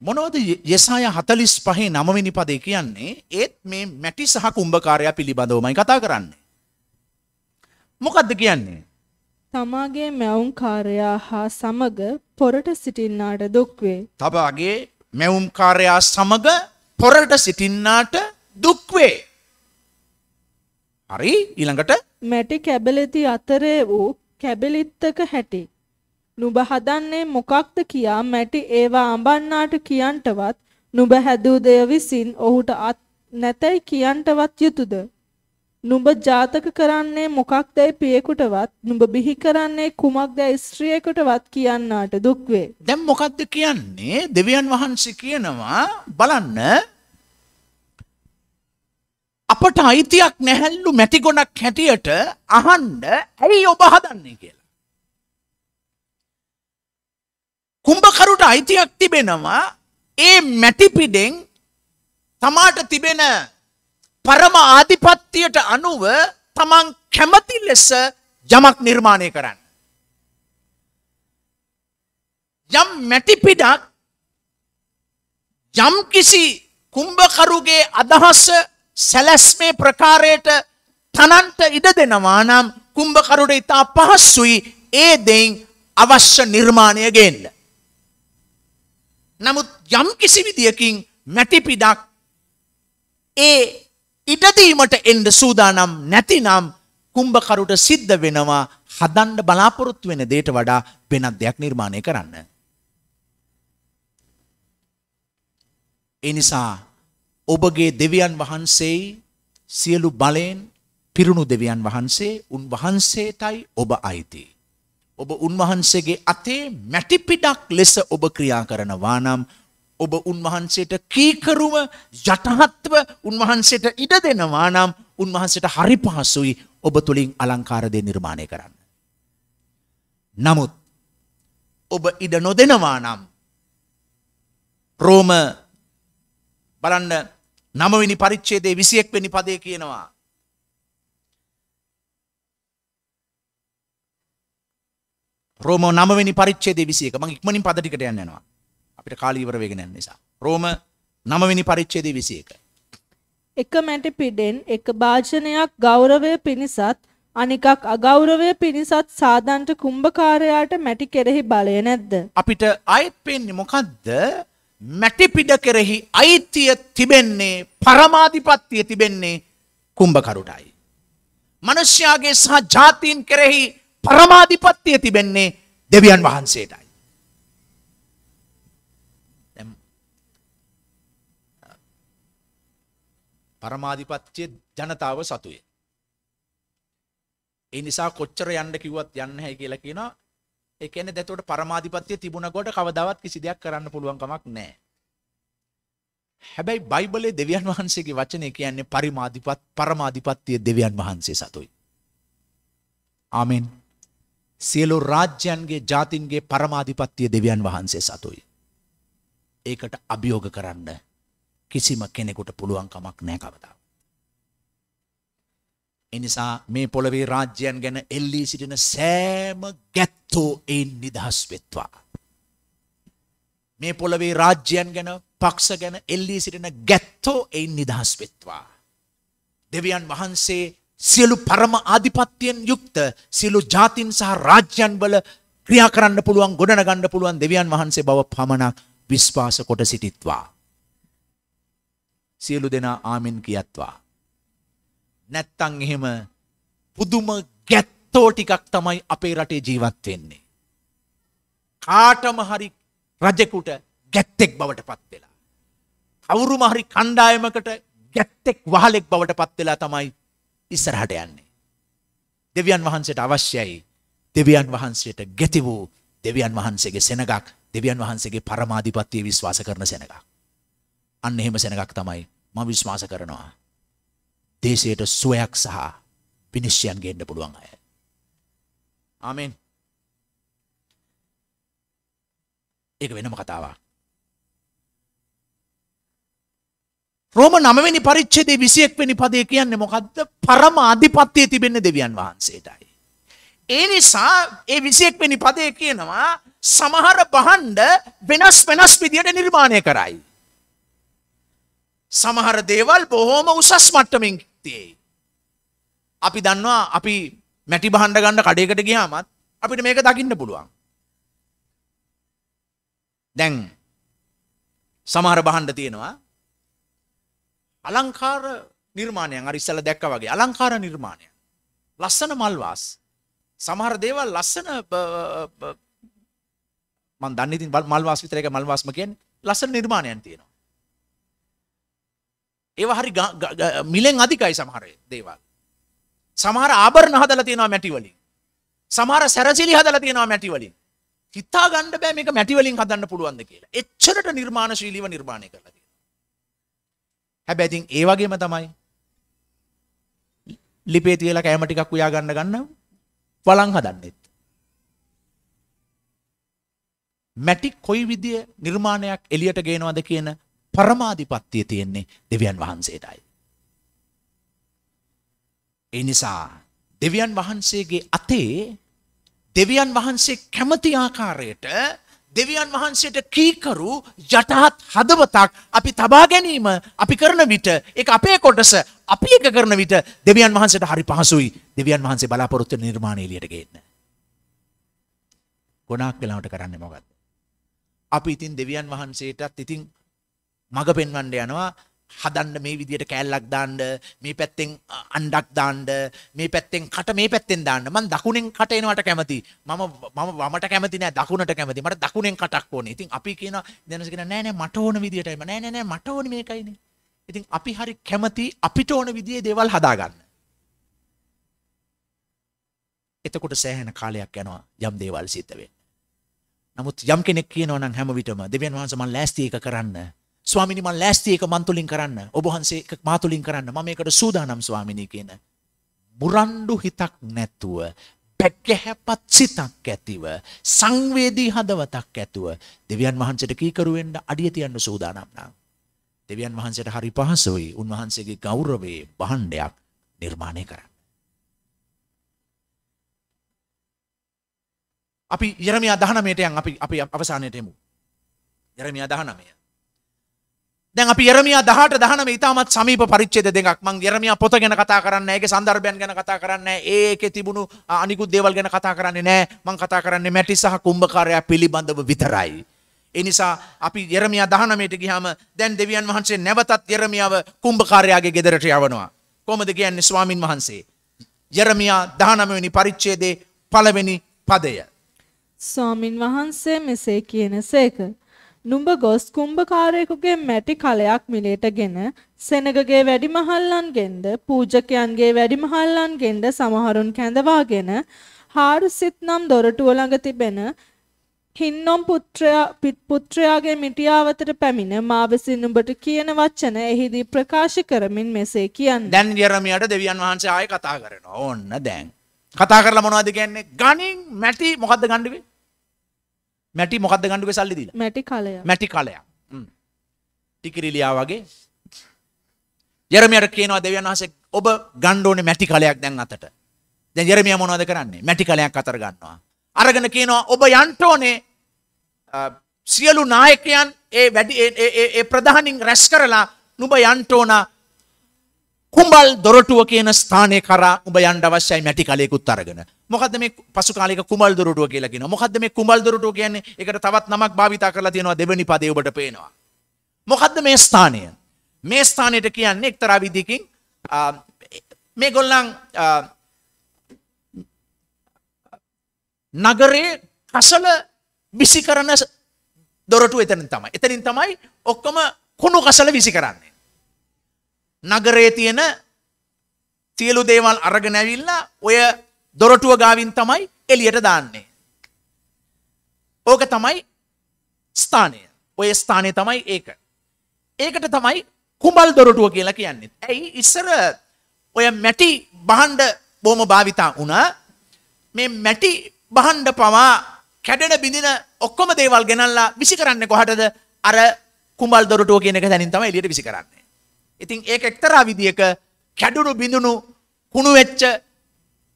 මොනවද යෙසාය හතලිස් පහේ නමවෙනි පදේ කියන්නේ ඒත් මේ මැටි සහ කුම්භකාරයා පිළිබඳවමයි කතා කරන්නේ. මොකක්ද කියන්නේ තමාගේ මැවුම්කාරයා හා සමග පොරට සිටින්නාට දුක්වේ. තබාගේ මැවුම්කාරයා සමග පොරට සිටින්නාට දුක්වේ. හරි ඊළඟට මැටි කැබලෙති අතරේ වූ කැබලිත්තක හැටි. නුබ හදන්නේ මොකක්ද කියා මැටි ඒවා අඹන්නාට කියන්ටවත් නුබ හැදූ දෙය විසින් ඔහුට අත් නැතැයි කියන්ටවත් යුතුද. නුඹ ජාතක කරන්නේ මොකක්දැයි පියෙකුටවත් නුඹ බිහි කරන්නේ කුමක්දැයි ස්ත්‍රියෙකුටවත් කියන්නාට දුක් වේ. දැන් මොකද්ද කියන්නේ? දෙවියන් වහන්සේ කියනවා බලන්න අපට අයිතියක් නැහැලු මැටි ගොඩක් හැටියට අහන්න ඇයි ඔබ හදන්නේ කියලා. කුම්භකරුට අයිතියක් තිබෙනවා ඒ මැටි පිඩෙන් තමාට තිබෙන පරම ආධිපත්‍යයට අනුව තමන් කැමති ලෙස යමක් නිර්මාණය කරන්න. යම් මැටිපිඩක් යම් කිසි කුම්භකරුගේ අදහස සැලැස්මේ ප්‍රකාරයට තනන්ට ඉඩ දෙනවා නම් කුම්භකරුට ඉතා පහස්සුයි ඒ දෙයින් අවශ්‍ය නිර්මාණය ගේන්න. නමුත් යම් කිසි විදියකින් මැටිපිඩක් ඒ ඉඩදීමට එන්ඩ සූදානම් නැතිනම් කුම්භකරුට සිද්ධ වෙනවා හදන්ඩ බලාපොරොත්තු වෙන දේට වඩා වෙනත් දෙයක් නිර්මාණය කරන්න. එනිසා ඔබගේ දෙවියන් වහන්සේයි සියලු බලයෙන් පිරුණු දෙවියන් වහන්සේ උන්වහන්සේටයි ඔබ අයිති. ඔබ උන්වහන්සේගේ අතේ මැටිපිඩක් ලෙස ඔබ ක්‍රියා කරනවා නම් ඔබ උන්වහන්සේට කීකරුම යටහත්ව උන්වහන්සේට ඉඩ දෙනවා නම් උන්වහන්සේට හරි පහසුයි ඔබ තුළින් අලංකාරදය නිර්මාණය කරන්න. නමුත් ඔබ ඉඩ නොදෙනවා නම් රෝම බලන්න නමවිනි පරිච්චේදේ විසියෙක්වෙනි පදය කියනවා. රෝම නමවැනි පරිච්චේදේ විසියක මං ඉක්මනින් පදටිකට යන්නවා. අපිට කාලීවර වේගෙන යන නිසා. රෝම 9 වෙනි පරිච්ඡේදයේ 21. එක මැටි පිටෙන් එක භාජනයක් ගෞරවය පිණිසත් අනිකක් අගෞරවය පිණිසත් සාදන්ට කුම්භකාරයාට මැටි කෙරෙහි බලය නැද්ද? අපිට අයත් පේන්නේ මොකද්ද? මැටි පිට කෙරෙහි අයිතිය තිබෙන්නේ පරමාධිපත්තිය තිබෙන්නේ කුම්භකරුටයි. මිනිස්යාගේ සහ ජාතීන් කෙරෙහි පරමාධිපත්තිය තිබෙන්නේ දෙවියන් වහන්සේටයි. පරමාධිපත්‍ය ජනතාව සතුය. ඒ නිසා කොච්චර යන්න කිව්වත් යන්න නැහැ කියලා කියනවා. ඒ කියන්නේ දැතකොට පරමාධිපත්‍ය තිබුණ කොට කවදාවත් කිසි දෙයක් කරන්න පුළුවන් කමක් නැහැ. හැබැයි බයිබලයේ දෙවියන් වහන්සේගේ වචනේ කියන්නේ පරිමාධිපත් පරමාධිපත්‍ය දෙවියන් වහන්සේ සතුයි. ආමෙන්. සියලු රාජ්‍යයන්ගේ ජාතින්ගේ පරමාධිපත්‍ය දෙවියන් වහන්සේ සතුයි. ඒකට අභියෝග කරන්න කිසිම කෙනෙකුට පුළුවන් කමක් නැහැ කවදා. එනිසා මේ පොළවේ රාජ්‍යයන් ගැන එල්ලී සිටින සෑම ගැත්තෝ එයින් නිදහස් වෙත්වා. මේ පොළවේ රාජ්‍යයන් ගැන පක්ෂ ගැන එල්ලී සිටින ගැත්තෝ එයින් නිදහස් වෙත්වා. දෙවියන් වහන්සේ සියලු පරම ආධිපත්‍යයෙන් යුක්ත සියලු ජාතින් සහ රාජ්‍යයන් වල ක්‍රියා කරන්න පුළුවන් ගොඩනගන්න පුළුවන් දෙවියන් වහන්සේ බව පමණක් විශ්වාස කොට සිටිත්වා. සියලු දෙනා ආමෙන් කියත්වා. නැත්තං එහෙම පුදුම ගැත්තෝ ටිකක් තමයි අපේ රටේ ජීවත් වෙන්නේ. කාටම හරි රජෙකුට ගැත්තෙක් බවට පත් වෙලා. කවුරුම හරි කණ්ඩායමකට ගැත්තෙක් වහලෙක් බවට පත් වෙලා තමයි ඉස්සරහට යන්නේ. දෙවියන් වහන්සේට අවශ්‍යයි දෙවියන් වහන්සේට ගැති වූ දෙවියන් වහන්සේගේ සෙනගක් දෙවියන් වහන්සේගේ පරමාධිපත්තිය විශ්වාස කරන සෙනගක්. අන්න එහෙම සෙනගක් තමයි මම විශ්වාස කරනවා. දේශයට සුවයක් සහ පිනිශ්යන් ගේන්න පුළුවන් අය. ආමෙන්. ඒක වෙනම කතාවක්. රෝම 9 වෙනි පරිච්ඡේදයේ 21 වෙනි පදේ කියන්නේ මොකද්ද? පරම අධිපත්‍යය තිබෙන්නේ දෙවියන් වහන්සේටයි. ඒ නිසා ඒ 21 වෙනි පදේ කියනවා සමහර බහණ්ඩ වෙනස් වෙනස් විදියට නිර්මාණය කරයි. සමහර දේවල් බොහෝම උසස් මට්ටමින් තියෙයි. අපි දන්නවා අපි මැටි බහන්ඩ ගන්න කඩේකට ගියාමත් අපිට මේක දකින්න පුළුවන්. දැන් සමහර බහන්ඩ තියෙනවා අලංකාර නිර්මාණයන් අර ඉස්සල දැක්ක වගේ අලංකාර නිර්මාණය. ලස්සන මල්වාස්. සමහර දේවල් ලස්සන මන් දන්න ඉතින් මල්වාස් විතරක මල්වාස්ම කියන්නේ ලස්සන නිර්මාණයන් තියෙනවා. ඒව හරි මිලෙන් අධිකයි සමහර දේවල්. සමහර ආභරණ හදලා තියෙනවා මැටි වලින්. සමහර සැරසිලි හදලා තියෙනවා මැටි වලින්. හිතා ගන්න බෑ මේක මැටි වලින් හදන්න පුළුවන්ද කියලා. එච්චරට නිර්මාණශීලීව නිර්මාණය කරලා තියෙනවා. හැබැයි ඉතින් ඒ වගේම තමයි ලිපේ තියලා කෑම ටිකක් උයා ගන්න ගන්න වළං හදන්නෙත්. මැටි කොයි විදිය නිර්මාණයක් එලියට ගේනවද කියන පරමාධිපත්තිය තියෙන්නේ දෙවියන් වහන්සේටයි. ඒ නිසා දෙවියන් වහන්සේගේ අතේ දෙවියන් වහන්සේ කැමති ආකාරයට දෙවියන් වහන්සේට කීකරු යටහත් හදවතක් අපි තබා ගැනීම අපි කරන විට ඒක අපේ කොටස අපි එක කරන විට දෙවියන් වහන්සේට හරි පහසුයි දෙවියන් වහන්සේ බලාපොරොත්තු වෙන නිර්මාණය එළියට ගේන්න. ගොඩාක් වෙලාවට කරන්නේ මොකද්ද? අපි ඉතින් දෙවියන් වහන්සේටත් ඉතින් මඟ පෙන්වන්න යනවා හදන්න මේ විදියට කෑල්ලක් දාන්න මේ පැත්තෙන් අණ්ඩක් දාන්න මේ පැත්තෙන් කට මේ පැත්තෙන් දාන්න මම දකුණෙන් කට එනවට කැමති මම මම වමට කැමති නෑ දකුණට කැමති මට දකුණෙන් කටක් ඕනේ ඉතින් අපි කියන දෙනස කියන නෑ නෑ මට ඕන විදියටම නෑ නෑ නෑ මට ඕනේ මේකයිනේ ඉතින් අපි හරි කැමති අපිට ඕන විදිහේ දේවල් හදාගන්න එතකොට සෑහෙන කාලයක් යනවා යම් දේවල් සිද්ධ වෙන්න නමුත් යම් කෙනෙක් කියනවා නම් හැම විටම දෙවියන් වහන්සේ මම ලෑස්ති එක කරන්න ස්වාමිනි මම ලෑස්ති එක මන් තුලින් කරන්න ඔබ වහන්සේ එක මා තුලින් කරන්න මම ඒකට සූදානම් ස්වාමිනී කියන මුරණ්ඩු හිතක් නැතුව පැක්කැහැපත් සිතක් ඇතිව සංවේදී හදවතක් ඇතුව දෙවියන් වහන්සේට කීකරුවෙන්ඩ අඩිය තියන්න සූදානම් නම් දෙවියන් වහන්සේට හරි පහසුයි උන්වහන්සේගේ ගෞරවේ බහණ්ඩයක් නිර්මාණය කරන්න. අපි යරමයා දහනමයට යන් අපි අපි අවසානයට එමු. යරමයා දහනමය දැන් අපි යරමයා දහට දහනම ඉතාමත් සමීප පරිච්චේද දෙකක් මං යරමයා පොත ගැන කතා කරන්න ඒක සන්දර්භයන් ගැන කතා කරන්න ඒක තිබුණු අනිකුත් දේවල් ගැන කතා කරන්නේ නෑ මං කතා කරන්නේ මැටි සහ කුම්භකාරයා පිළිබඳව විතරයි. එනිසා අපි යරමයා දහනමයට ගිහම දැන් දෙවියන් වහන්සේ නැවතත් යරමියාව කුම්භකාරයාගේ ගෙදරට යවනවා. කොමද කියන්නේ ස්වාමින් වහන්සේ. යරමයා දහනමවැනි පරිච්චේදේ පළවෙනි පදය. ස්වාමින් වහන්සේ මෙසේ කියන සේක. නුඹ ගොස් කුම්භකාරයෙකුගේ මැටි කලයක් මිලේටගෙන සෙනගගේ වැඩිමහල්ලන්ගෙන්ද පූජකයන්ගේ වැඩිමහල්ලන්ගෙන්ද සමහරුන් කැඳවාගෙන හාරුසිත් නම් දොරටුව ළඟ තිබෙන හින්නම් පුත්‍රයා පිට පුත්‍රයාගේ මිටියාවතට පැමිණ මා විසින් ඔබට කියන වචන එහිදී ප්‍රකාශ කරමින් මෙසේ කියන්නේ. දැන් යරමියාට දෙවියන් වහන්සේ ආයේ කතා කරනවා. ඕන්න දැන්. කතා කරලා මොනවද කියන්නේ? ගණින් මැටි මොකද්ද ගන්නේ? මැටි මොකක්ද ගණඩුක සල්ලි දීලා මැටි කලය මැටි කලයක් ටිකිරිලියා වගේ ජෙරමියට කියනවා දෙවියන් වහන්සේ ඔබ ගන්න ඕනේ මැටි කලයක් දැන් අතට දැන් ජෙරමියා මොනවද කරන්නේ මැටි කලයක් අතර ගන්නවා අරගෙන කියනවා ඔබ යන්න ඕනේ සියලු නායකයන් ඒ වැඩි ඒ ප්‍රධානින් රැස් කරලා නුඹ යන්න ඕනා කුඹල් දොරටුව කියන ස්ථානය කරා උඹ යන්න අවශ්‍යයි මැටි කලයකුත් අරගෙන. මොකද්ද මේ පසු කාලික කුඹල් දොරටුව කියලා කියනවා. මොකද්ද මේ කුඹල් දොරටුව කියන්නේ? ඒකට තවත් නමක් භාවිතා කරලා තියෙනවා දෙවෙනි පදේ ඔබට පේනවා. මොකද්ද මේ ස්ථානය? මේ ස්ථානයට කියන්නේ එක්තරා විදිහකින් මේගොල්ලන් නගරයේ කසල විසි කරන දොරටු එතනින් තමයි. එතනින් තමයි ඔක්කොම කුණු කසල විසි කරන්නේ. නගරේ තියෙන සියලු දේවල් අරගෙන ඇවිල්ලා ඔය දොරටුව ගාවින් තමයි එළියට දාන්නේ. ඕක තමයි ස්ථානය. ඔය ස්ථානය තමයි ඒක. ඒකට තමයි කුඹල් දොරටුව කියලා කියන්නේ. ඇයි ඉස්සර ඔය මැටි බහණ්ඩ බොහොම භාවිතා වුණා. මේ මැටි බහණ්ඩ පවා කැඩෙන බිඳින ඔක්කොම දේවල් ගෙනල්ලා විසි කරන්නේ කොහටද? අර කුඹල් දොරටුව කියන එක දැනින් තමයි එළියට විසි කරන්නේ. ඉතින් ඒක එක්තරා විදියක කැඩුණු බිඳුණු කුණු වෙච්ච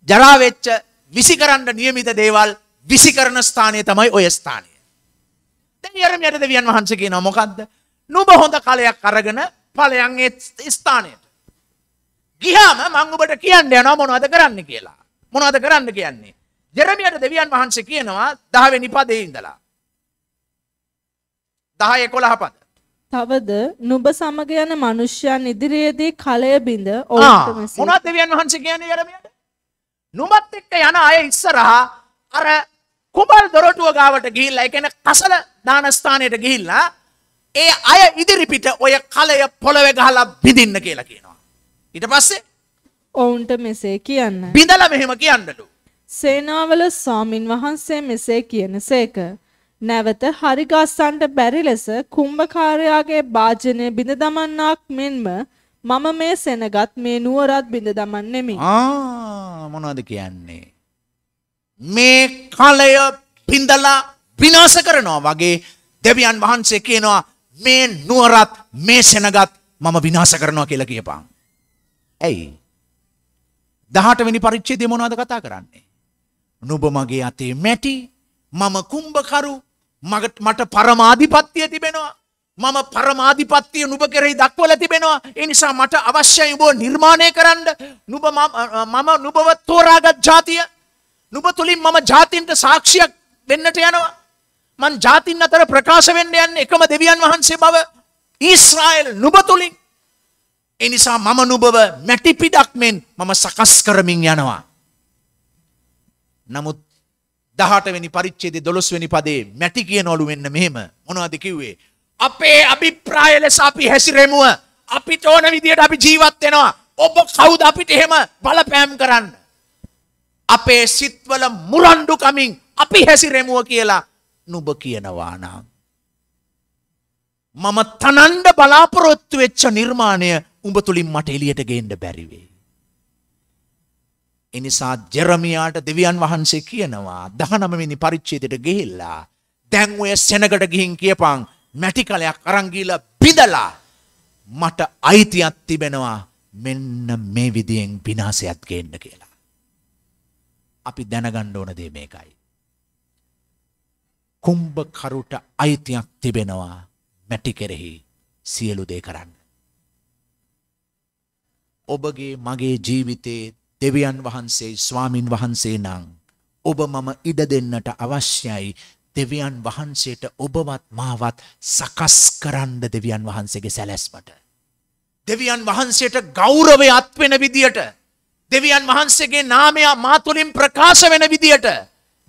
ජරා වෙච්ච විසි කරන්න නියමිත දේවල් විසි කරන ස්ථානය තමයි ඔය ස්ථානය. දැන් යරමියට දෙවියන් වහන්සේ කියනවා මොකද්ද? නුඹ හොඳ කලයක් අරගෙන ඵලයන් ඒ ස්ථානයට. ගියාම මම ඔබට කියන්න යනවා මොනවද කරන්න කියලා. මොනවද කරන්න කියන්නේ? ජෙරමියට දෙවියන් වහන්සේ කියනවා 10 වෙනි පදේ ඉඳලා. 10 11 පද. තවද නුඹ සමග යන මිනිසයන් ඉදිරියේදී කලය බිඳ ඔවුන්ට මෙසේ මොනවද දෙවියන් වහන්සේ කියන්නේ යරමියට නුඹත් එක්ක යන අය ඉස්සරහා අර කුඹල් දොරටුව ගාවට ගිහිල්ලා ඒ කියන්නේ කසල දාන ස්ථානයට ගිහිල්ලා ඒ අය ඉදිරිපිට ඔය කලය පොළවේ ගහලා බිඳින්න කියලා කියනවා ඊට පස්සේ ඔවුන්ට මෙසේ කියන්න බිඳලා මෙහෙම කියන්නලු සේනාවල ස්වාමින් වහන්සේ මෙසේ කියන සේක නැවත හරිගස්සන්ට බැරි ලෙස කුම්භකාරයාගේ භාජනය බිඳ දමන්නාක් මෙන්ම මම මේ සෙනගත් මේ නුවරත් බිඳ දමන්නෙමි. ආ මොනවද කියන්නේ? මේ කලය බිඳලා විනාශ කරනවා වගේ දෙවියන් වහන්සේ කියනවා මේ නුවරත් මේ සෙනගත් මම විනාශ කරනවා කියලා කියපන්. ඇයි? 18 වෙනි පරිච්ඡේදයේ මොනවද කතා කරන්නේ? නුඹ මගේ අතේ මැටි මම කුම්භකරු මට පරමාධිපත්තිය තිබෙනවා. මම පරමාධිපත්තිය නුබ කෙරෙහි දක්වල තිබෙනවා. ඒ නිසා මට අවශ්‍යයි උඹව නිර්මාණය කරන්න. නුබ මම නුබව තෝරාගත් ජාතිය. නුබ තුලින් මම ජාතින්ට සාක්ෂියක් වෙන්නට යනවා. මං ජාතින් අතර ප්‍රකාශ වෙන්න යන්නේ එකම දෙවියන් වහන්සේ බව. ඊශ්‍රායෙල් නුබ තුලින්. ඒ නිසා මම නුබව මැටි පිටක් මෙන් මම සකස් කරමින් යනවා. නමුත් දහටවැනි පරිච්චේද දොළොස්වැනි පදේ මැටි කියනොලු වෙන්න මෙහෙම මොනවද කිව්වේ. අපේ අභිප්‍රාය ලෙස අපි හැසිරෙමුව අපි තෝන විදියට අපි ජීවත් වෙනවා ඔබ කවුද අපිට එහෙම බලපෑම් කරන්න. අපේ සිත්වල මුරණ්ඩු කමින් අපි හැසිරෙමුව කියලා නුබ කියනවා නම්. මම තනන්ඩ බලාපොරොත්තු වෙච්ච නිර්මාණය උඹ තුළින් මට එලියට ගේන්න බැරිවේ. එනිසා ජෙරමියාට දෙවියන් වහන්සේ කියනවා දහනමවෙනි පරිච්චේදයට ගෙහිල්ලා දැන් ඔය සෙනකට ගිහින් කියපං මැටි කලයක් අරංගීල බිඳලා මට අයිතියක් තිබෙනවා මෙන්න මේ විදියෙන් පිනාසයක් ගේන්න කියලා. අපි දැනගණ්ඩ ඕන දේ මේකයි. කුම්භ කරුට අයිතියක් තිබෙනවා මැටි කෙරෙහි සියලු දේ කරන්න. ඔබගේ මගේ ජීවිතයේ දෙවියන් වහන්සේ ස්වාමින් වහන්සේ නං. ඔබ මම ඉඩ දෙන්නට අවශ්‍යයි දෙවියන් වහන්සේට ඔබවත් මාවත් සකස් කරන්න දෙවියන් වහන්සේගේ සැලැස්මට. දෙවියන් වහන්සේට ගෞරවය අත්වෙන විදියට. දෙවියන් වහන්සේගේ නාමයා මාතුලින් ප්‍රකාශ වෙන විදියට.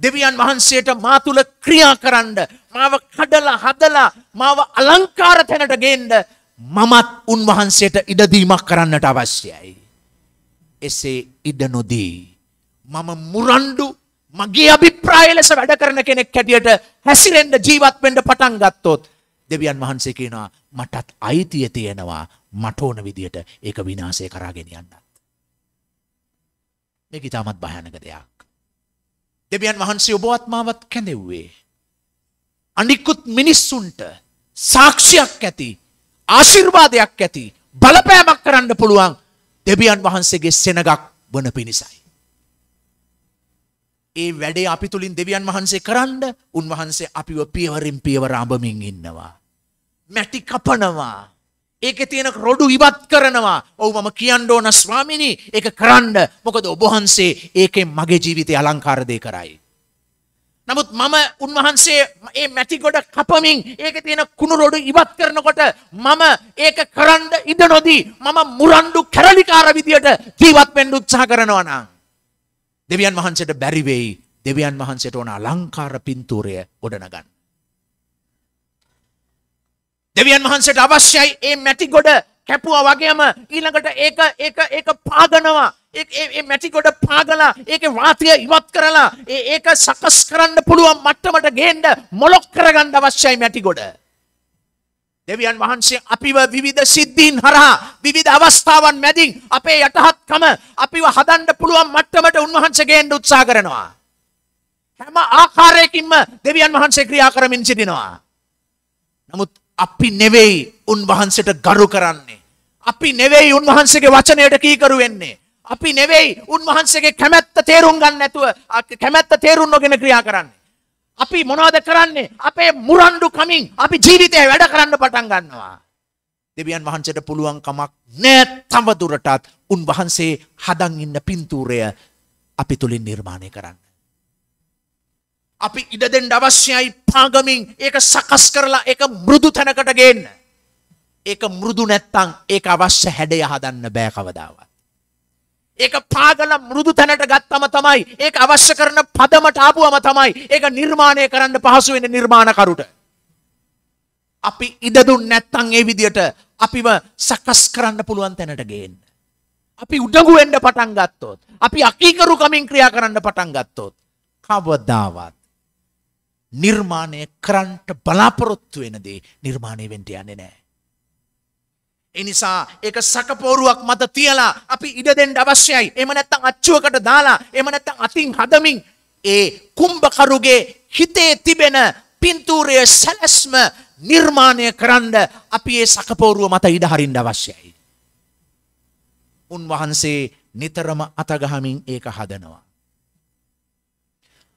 දෙවියන් වහන්සේට මා තුළ ක්‍රියා කරන්න මාව කඩලා හදලා මාව අලංකාර තැනට ගේන්න මමත් උන්වහන්සේට ඉඩදීමක් කරන්නට අවශ්‍යයි. එසේ ඉඩ නොදී. මම මුරණ්ඩු මගේ අභිප්‍රාය ලෙස වැඩ කරන කෙනෙක් හැටියට හැසිරෙන්ඩ ජීවත් වෙන්ඩ පටන් ගත්තොත් දෙවියන් වහන්සේ කියනවා මටත් අයිතිය තියෙනවා මට ඕන විදියට ඒක විනාශය කරාගෙන යන්නත්. මේක ඉතාමත් භයානක දෙයක්. දෙවියන් වහන්සේ ඔබවත්මාවත් කැඳෙව්වේ. අනිකුත් මිනිස්සුන්ට සාක්ෂියක් ඇති ආශිර්වාදයක් ඇති බලපෑමක් කරන්න පුළුවන් දෙවියන් වහන්සේගේ සෙනගක් වන පිණිසයි. ඒ වැඩේ අපි තුළින් දෙවියන් වහන්සේ කරන්න උන්වහන්සේ අපිව පියවරින් පියවර අඹමින් ඉන්නවා. මැටි කපනවා. ඒක තියෙන රොඩු ඉවත් කරනවා. ඔව් මම කියන්න ඕන ස්වාමිනී ඒක කරන්න. මොකද ඔබ වහන්සේ ඒකෙන් මගේ ජීවිතය අලංකාර දෙය කරයි. නමුත් මම උන්වහන්සේ ඒ මැටි ගොඩ කපමින් ඒක තියෙන කුණුරොඩු ඉවත් කරනකොට මම ඒක කරන්න ඉඩ නොදී මම මුරණ්ඩු කැරලිකාර විදියට ජීවත් වෙන්න උත්සාහ කරනවා නම් දෙවියන් වහන්සේට බැරි වෙයි දෙවියන් වහන්සේට ඕන අලංකාර පින්තූරය ගොඩනගන්න. දෙවියන් වහන්සේට අවශ්‍යයි මේ මැටි ගොඩ කැපුවා වගේම ඊළඟට ඒක ඒක ඒක පාගනවා ඒ මැටි ගොඩ පාගලා ඒක වාතය ඉවත් කරලා ඒක සකස් කරන්න පුළුවන් මට්ටමට ගේන්ඩ මොලොක් කරගන්න අවශ්‍යයි මැටි ගොඩ. දෙවියන් වහන්සේ අපිව විවිධ සිද්ධීන් හරහා විවිධ අවස්ථාවන් මැදින් අපේ යටහත්කම අපිව හදන්ඩ පුළුවන් මට්ටමට උන්වහන්සගේෙන්ට උත්සා කරනවා. හැම ආකාරයකින්ම දෙවියන් වහන්සේ ක්‍රියා කරමින් සිටිනවා. නමුත් අපි නෙවෙයි උන්වහන්සට ගරු කරන්නේ. අපි නෙවෙයි උන්වහන්සගේ වචනයට කීකරු වෙන්නේ. අපි නෙවෙයි උන්වහන්සේගේ කැමැත්ත තේරුම් ගන්න නැතුව කැමැත්ත තේරුම් නොගෙන ක්‍රියා කරන්නේ. අපි මොනවද කරන්නේ? අපේ මුරණ්ඩු කමින් අපි ජීවිතේ වැඩ කරන්න පටන් ගන්නවා. දෙවියන් වහන්සේට පුළුවන් කමක් නෑ තව දුරටත් උන්වහන්සේ හදන් ඉන්න පින්තූරය අපි තුලින් නිර්මාණය කරන්න. අපි ඉඩ දෙන්න අවශ්‍යයි පාගමින් ඒක සකස් කරලා ඒක මෘදු තැනකට ගේන්න. ඒක මෘදු නැත්තම් ඒක අවශ්‍ය හැඩය හදන්න බෑ කවදාවත්. ඒක පාගල මුරුදු තැනට ගත්තම තමයි ඒක අවශ්‍ය කරන පදමට ආපුවම තමයි ඒක නිර්මාණය කරන්න පහසු වෙන්නේ නිර්මාණකරුට. අපි ඉඩ දුන්නේ නැත්නම් ඒ විදියට අපිව සකස් කරන්න පුළුවන් තැනට ගේන්න. අපි උඩඟු වෙන්න පටන් ගත්තොත්, අපි අකීකරුකමින් ක්‍රියා කරන්න පටන් ගත්තොත් කවදාවත් නිර්මාණය කරන්න බලාපොරොත්තු වෙන දේ නිර්මාණය වෙන්න යන්නේ නැහැ. එනිසා ඒක සකපෝරුවක් මත තියලා අපි ඉඩ දෙන්න අවශ්‍යයි. එහෙම නැත්නම් අච්චුවකට දාලා එහෙම නැත්නම් අතින් හදමින් ඒ කුම්භකරුගේ හිතේ තිබෙන පින්තූරයේ සැලැස්ම නිර්මාණය කරන්න අපි ඒ සකපෝරුව මත ඉඩ හරින්න අවශ්‍යයි. උන්වහන්සේ නිතරම අතගහමින් ඒක හදනවා.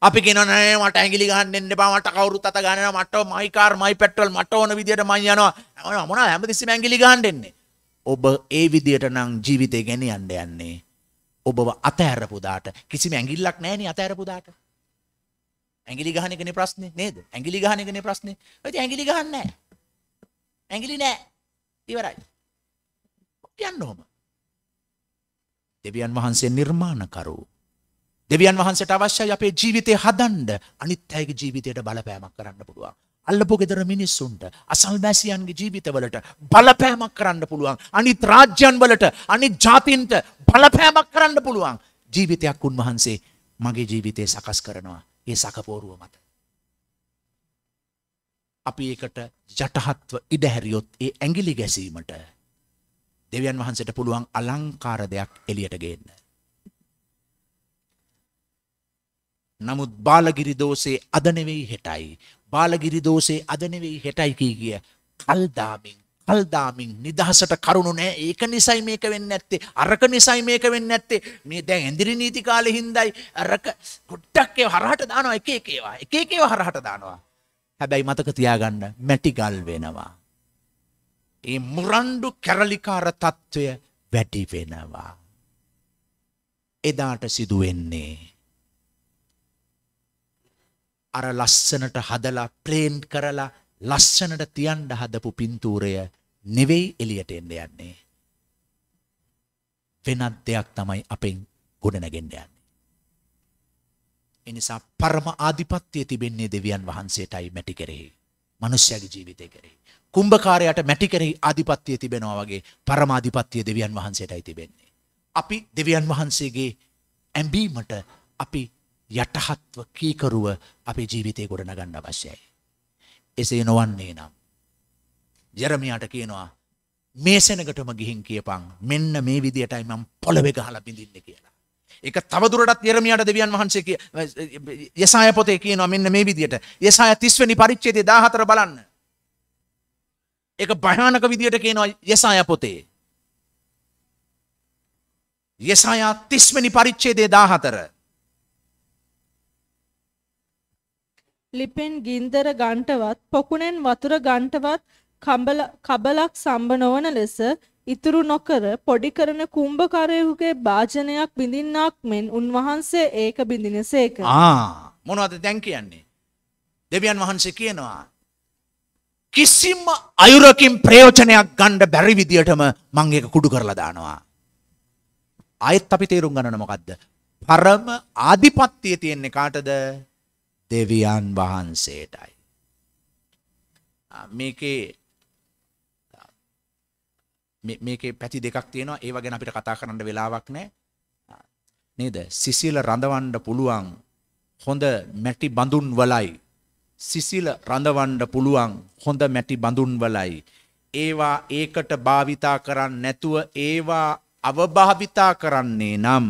අපි කෙනනේ මට ඇගිලි ගන්න එන්න එපා මට කවුරුත් අත ගන්නවා මට මයි කාර් මයි පෙට්‍රල් මට ඕන විදියට මං යනවා මොන හැමතිස්සෙම ඇගිලි ගන්න එන්නේ ඔබ ඒ විදියට නම් ජීවිතේ ගෙනියන්න යන්නේ ඔබව අතහැරපු දාට කිසිම ඇඟිල්ලක් නැහෙනේ අතහැරපු දාට ඇඟිලි ගහන එකනේ ප්‍රශ්නේ නේද ඇඟිලි ගහන එකනේ ප්‍රශ්නේ ඉතින් ඇඟිලි ගහන්නේ නැහැ ඇඟිලි නැහැ ඉවරයි කියන්න ඕම දෙවියන් වහන්සේ නිර්මාණකරුවෝ දෙවියන් වහන්සට අවශ්‍යයි අපේ ජීවිතය හදන්ඩ අනිත් අයගේ ජීවිතයට බලපෑමක් කරන්න පුළුවන්. අල්ලපු ගෙදර මිනිස්සුන්ට අසල්වැසියන්ගේ ජීවිතවලට බලපෑමක් කරන්න පුළුවන්. අනිත් රාජ්‍යන් වලට අනිත් ජාතින්ට බලපෑමක් කරන්න පුළුවන්. ජීවිතයක් උන්වහන්සේ මගේ ජීවිතය සකස් කරනවා ඒ සකපෝරුව මත. අපි ඒකට ජටහත්ව ඉඩහැරියොත් ඒ ඇඟිලි ගැසීමට දෙවියන් වහන්සට පුළුවන් අලංකාර දෙයක් එලියට ගේන්න. නමුත් බාලගිරි දෝසේ අද නෙවෙයි හෙටයි. බාලගිරි දෝසේ අද නෙවෙයි හෙටයි කී කිය. කල්දාමින් කල්දාමින් නිදහසට කරුණු නෑ ඒක නිසයි මේක වෙන්න ඇත්තේ අරක නිසයි මේක වෙන්න ඇත්තේ මේ දැන් ඇඳිරි නීති කාලෙ හින්දායි අරක කුට්ටක් ඒව හරහට දානවා එක එක ඒවා එක එක ඒවා හරහට දානවා හැබැයි මතක තියාගන්න මැටි ගල් වෙනවා ඒ මුරණ්ඩු කැරලිකාර తত্ত্বය වැඩි වෙනවා එදාට සිදු වෙන්නේ අර ලස්සනට හදලා ප්‍රේන් කරලා ලස්සනට තියන්න හදපු පින්තූරය නෙවෙයි එළියට එන්න යන්නේ. වෙනත් දෙයක් තමයි අපෙන් ගොඩනැගෙන්න යන්නේ. එනිසා පරම ආධිපත්‍යය තිබෙන්නේ දෙවියන් වහන්සේටයි මැටි කෙරෙහි. මනුෂ්‍යයාගේ ජීවිතය කෙරෙහි. කුම්භකාරයට මැටි කෙරෙහි ආධිපත්‍යය තිබෙනවා වගේ පරමාධිපත්‍යය දෙවියන් වහන්සේටයි තිබෙන්නේ. අපි දෙවියන් වහන්සේගේ ඇඹීමට අපි යටහත්ව කීකරුව අපේ ජීවිතය ගොඩනගන්න අවශ්‍යයි. එසේ නොවන්නේ නම්. ජරමයාට කියනවා මේ සෙනකටම ගිහින් කියපං මෙන්න මේ විදියටයි මම පොළවේ ගහලා බිඳින්නේ කියලා. ඒක තවදුරටත් යරමියාට දෙවියන් වහන්සේ කිය යසාය පොතේ කියනවා මෙන්න මේ විදියට. යසාය 30 වෙනි පරිච්ඡේදය 14 බලන්න. ඒක භයානක විදියට කියනවා යසාය පොතේ. යසාය 30 වෙනි පරිච්ඡේදය 14 ලිපෙන් ගින්දර ගන්ටවත් පොකුණෙන් වතුර ගන්ටවත් කබලක් සම්බනවන ලෙස ඉතුරු නොකර පොඩි කරන කුම්භකරයෙකුගේ භාජනයක් බිඳින්නක් මෙන් උන්වහන්සේ ඒක බිඳිනසේක. ආ මොනවද දැන් කියන්නේ? දෙවියන් වහන්සේ කියනවා කිසිම අයුරකින් ප්‍රයෝජනයක් ගන්න බැරි විදියටම මං ඒක කුඩු කරලා දානවා. ආයෙත් අපි තේරුම් ගන්නව මොකද්ද? පරම ආධිපත්‍යය තියෙන්නේ කාටද? දෙවියන් වහන්සේටයි. මේකේ මේකේ පැති දෙකක් තියෙනවා ඒව ගැන අපිට කතා කරන්න වෙලාවක් නෑ නේද සිසිල රඳවන්න පුළුවන් හොඳ මැටි බඳුන් වලයි සිසිල රඳවන්න පුළුවන් හොඳ මැටි බඳුන් වලයි ඒවා ඒකට භාවිතා කරන්න නැතුව ඒවා අවභාවිතා කරන්නේ නම්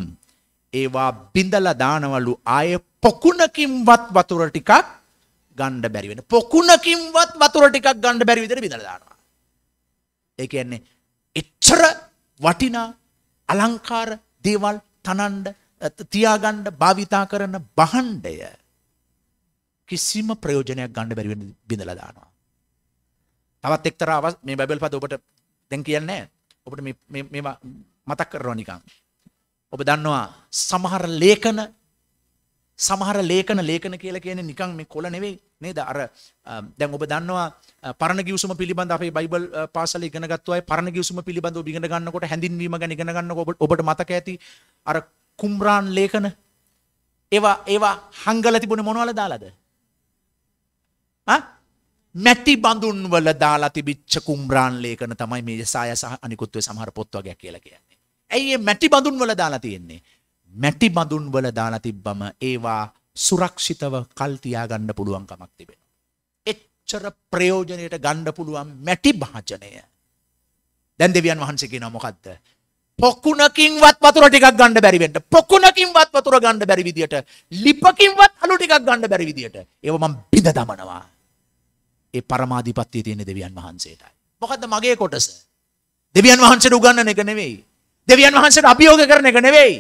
ඒවා බිඳල දානවලු ආය පොකුණකින්වත් වතුර ටිකක් ගණ්ඩ බැරිවෙන පොකුණකින්වත් වතුර ටිකක් ගණ්ඩ බැරි විදිර බිඳල දානවා. ඒ කියන්නේ එච්චර වටිනා අලංකාර දේවල් තනන්ඩ තියාගණ්ඩ භාවිතා කරන බහන්්ඩය කිසිම ප්‍රයෝජනයක් ගණ්ඩ බැරිවෙන බිඳල දානවා. තවත් එක්තරාව මේ බැබල් පද ඔබට දැන් කියන්නේ ඔබට මේවා මතක් කරනවා නිකං ඔබ දන්නවා සමහර ලේඛන සමහර ලේඛන ලේඛන කියලා කියන්නේ නිකන් මේ කොළ නෙවෙයි නේද අර දැන් ඔබ දන්නවා පරණ ගිවිසුම පිළිබඳ අපේ බයිබල් පාසල ඉගෙන ගත්ත අය පරණ ගිවිසුම පිළිබඳව ඔබ ඉගෙන ගන්නකොට හැඳින්වීම ගැන ඉගෙන ගන්නකොට ඔබට මතක ඇති අර කුම්රාන් ලේඛන ඒවා ඒවා හංගලා තිබුණේ මොනවල දාලාද ආ මැති බඳුන්වල දාලා තිබිච්ච කුම්රාන් ලේඛන තමයි මේ යසාය සහ අනිකුත් වේ සමහර පොත් වගේ කියලා කියන්නේ ඇයි මැටි බඳුන් වල දාලා තියෙන්නේ. මැටි බඳුන් වල දාලා තිබ්බම ඒවා සුරක්ෂිතව කල් තියාගන්න පුළුවන් කමක් තිබෙනවා. එච්චර ප්‍රයෝජනයට ගන්න පුළුවන් මැටි භාජනය. දැන් දෙවියන් වහන්සේ කියනවා මොකද්ද? පොකුණකින්වත් වතුර ටිකක් ගන්න බැරි වෙන්න. පොකුණකින්වත් වතුර ගන්න බැරි විදියට, ලිපකින්වත් අලු ටිකක් ගන්න බැරි විදියට. ඒව මම බිඳ දමනවා. ඒ පරමාධිපත්‍යය තියෙන දෙවියන් වහන්සේටයි. මොකද්ද මගේ කොටස? දෙවියන් වහන්සේට උගන්නන එක නෙවෙයි. දෙවියන් වහන්සේට අභියෝග කරන එක නෙවෙයි.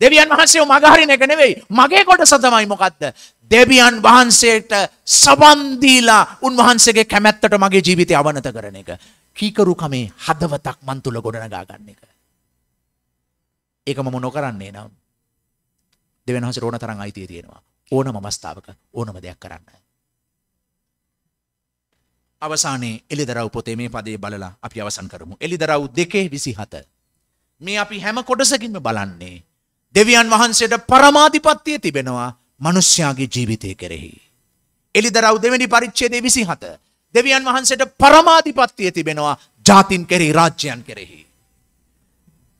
දෙවියන් වහන්සේව මගහරින එක නෙවෙයි. මගේ කොටස තමයි මොකද්ද? දෙවියන් වහන්සේට සවන් දීලා උන්වහන්සේගේ කැමැත්තට මගේ ජීවිතය අවනත කරන එක. කීකරුකමේ හදවතක් මන් තුල ගොඩනගා ගන්න එක. ඒක මම නොකරන්නේ නම් දෙවියන් වහන්සේට ඕන තරම් අයිතිය තියෙනවා. ඕනම අවස්ථාවක ඕනම දෙයක් කරන්න. අවසානයේ එලිදරව් පොතේ මේ පදේ බලලා අපි අවසන් කරමු. එලිදරව් 2:27 මේ අපි හැම කොටසකින්ම බලන්නේ දෙවියන් වහන්සේට පරමාධිපත්තිය තිබෙනවා මිනිස්යාගේ ජීවිතය කෙරෙහි. එලිදරව් දෙවෙනි පරිච්ඡේදයේ 27 දෙවියන් වහන්සේට පරමාධිපත්තිය තිබෙනවා ජාතින් කෙරෙහි රාජ්‍යයන් කෙරෙහි.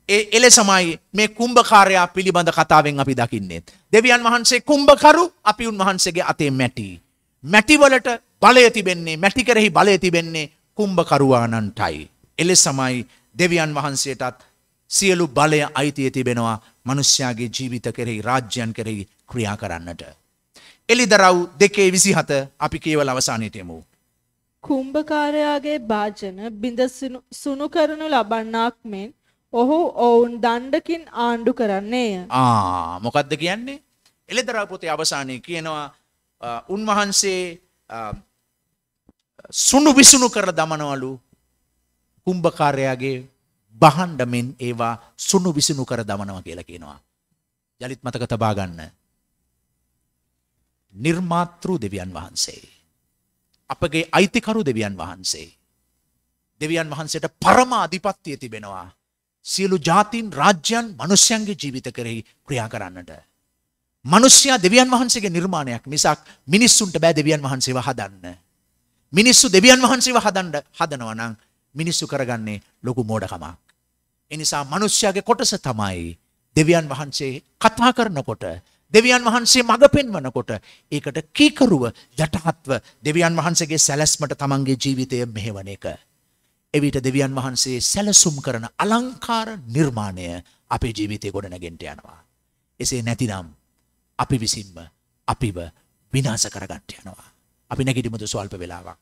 ඒ එලෙසමයි මේ කුම්භකාරයා පිළිබඳ කතාවෙන් අපි දකින්නේ. දෙවියන් වහන්සේ කුම්භකරු අපි උන්වහන්සේගේ අතේ මැටි. මැටිවලට බලය තිබෙන්නේ මැටි කෙරෙහි බලය තිබෙන්නේ කුම්භකරුවාණන්ටයි. එලෙසමයි දෙවියන් වහන්සේටත් සියලු බලය අයිතිය තිබෙනවා මනුෂ්‍යයාගේ ජීවිත කෙරෙහි රාජ්‍යයන් කෙරෙහි ක්‍රියා කරන්නට. එලිදරව් දෙකේ විසි හත අපි කේවල අවසානයටයමු. කුම්භකාරයාගේ භාජන බිඳ සුනු කරනු ලබන්නාක් මෙන් ඔහු ඔවුන් දණ්ඩකින් ආණ්ඩු කරන්නේය. ආ මොකක්ද කියන්නේ. එලෙදරාපොතේ අවසානය කියනවා උන්වහන්සේ සුණු විසුණු කර දමනවලු කුම්භකාරයාගේ බහන්ඩ මෙන් ඒවා සුණු විසුණු කර දමනවා කියලා කියනවා. යලිත් මතක තබා ගන්න. නිර්මාතෘ දෙවියන් වහන්සේ. අපගේ අයිතිකරු දෙවියන් වහන්සේ. දෙවියන් වහන්සේට පරම අධිපත්‍යය තිබෙනවා. සියලු ජාතීන් රාජ්‍යයන් මනුෂ්‍යයන්ගේ ජීවිත කරෙහි ක්‍රියා කරන්නට. මනුෂ්‍යයා දෙවියන් වහන්සේගේ නිර්මාණයක් මිසක් මිනිස්සුන්ට බෑ දෙවියන් වහන්සේව හදන්න. මිනිස්සු දෙවියන් වහන්සේව හදන්න හදනවා නම් මිනිස්සු කරගන්නේ ලොකු මෝඩකමක්. එනිසා මිනිස්යාගේ කොටස තමයි දෙවියන් වහන්සේ කතා කරනකොට දෙවියන් වහන්සේ මඟ පෙන්වනකොට ඒකට කීකරුව යටහත්ව දෙවියන් වහන්සේගේ සැලැස්මට තමන්ගේ ජීවිතය මෙහෙවන එක. එවිට දෙවියන් වහන්සේ සැලසුම් කරන අලංකාර නිර්මාණය අපේ ජීවිතය ගොඩනගෙන්ට යනවා. එසේ නැතිනම් අපි විසින්ම අපිව විනාස කරගන්ට යනවා. අපි නැගිටිමුද ස්වල්ප වෙලාවක්.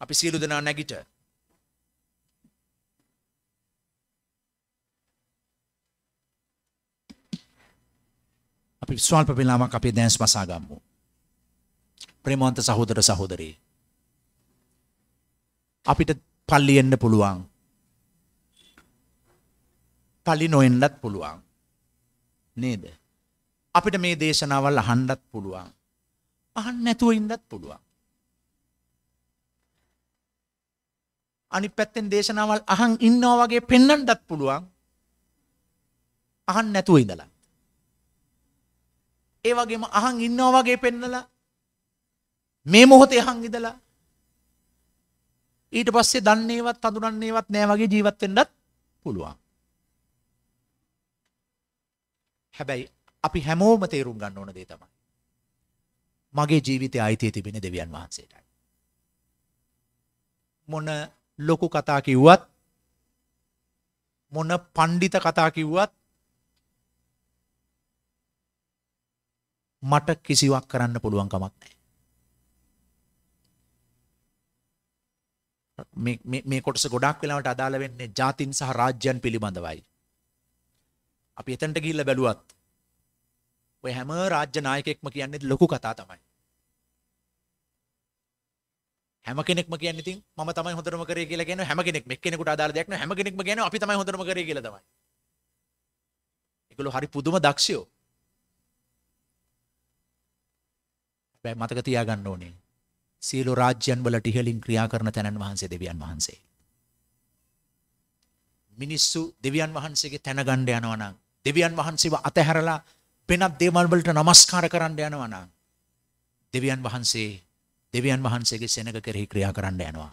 අපි සියලු දෙනා නැගිට අපි ස්වල්ප වෙලාවක් අපේ දැන්ස් මසා ගම්මු. ප්‍රේමවන්ත සහෝදර සහෝදරී. අපිට පල්ලි එන්න පුළුවන්. පල්ලි නොෙන්නත් පුළුවන්. නේද? අපිට මේ දේශනාවල් අහන්නත් පුළුවන්. අහන්න නැතුව ඉන්නත් පුළුවන්. අනිත් පැත්තෙන් දේශනාවල් අහන් ඉන්නවා වගේ පෙන්වන්නත් පුළුවන්. අහන්න නැතුව ඉඳලා. ඒ වගේම අහන් ඉන්නවා වගේ පෙන්නලා මේ මොහොතේ අහන් ඉඳලා ඊට පස්සේ දන්නේවත් හඳුනන්නේවත් නෑ වගේ ජීවත් වෙන්නත් පුළුවන්. හැබැයි අපි හැමෝම තේරුම් ගන්න ඕන දේ තමයි. මගේ ජීවිතයේ අයිතිය තිබෙන දෙවියන් වහන්සේටයි. මොන ලොකු කතා කිව්වත් මොන පණ්ඩිත කතා කිව්වත් මට කිසිවක් කරන්න පුළුවන් කමක් නැහැ. මේ කොටස ගොඩක් වෙලාවට අදාළ වෙන්නේ ජාතින් සහ රාජ්‍යයන් පිළිබඳවයි. අපි එතනට ගිහිල්ලා බැලුවත් ඔය හැම රාජ්‍ය නායකයෙක්ම කියන්නේ ලොකු කතා තමයි. හැම කෙනෙක්ම කියන්නේ ඉතින් මම තමයි හොඳටම කරේ කියලා කියනවා හැම කෙනෙක්ම එක්කෙනෙකුට අදාළ දෙයක් නෑ හැම කෙනෙක්ම කියනවා අපි තමයි හොඳටම කරේ කියලා තමයි. ඒගොල්ලෝ හරි පුදුම දක්ෂයෝ. මතක තියාගන්න ඕනේ. සියලු රාජ්‍යයන් වලට ඉහළින් ක්‍රියා කරන තැනන් වහන්සේ දෙවියන් වහන්සේ. මිනිස්සු දෙවියන් වහන්සේගේ තැන ගන්න යනවා නම් දෙවියන් වහන්සේව අතහැරලා වෙනත් දේවල් වලට নমස්කාර කරන්න යනවා නම් දෙවියන් වහන්සේ දෙවියන් වහන්සේගේ සෙනඟ කෙරෙහි ක්‍රියා කරන්න යනවා.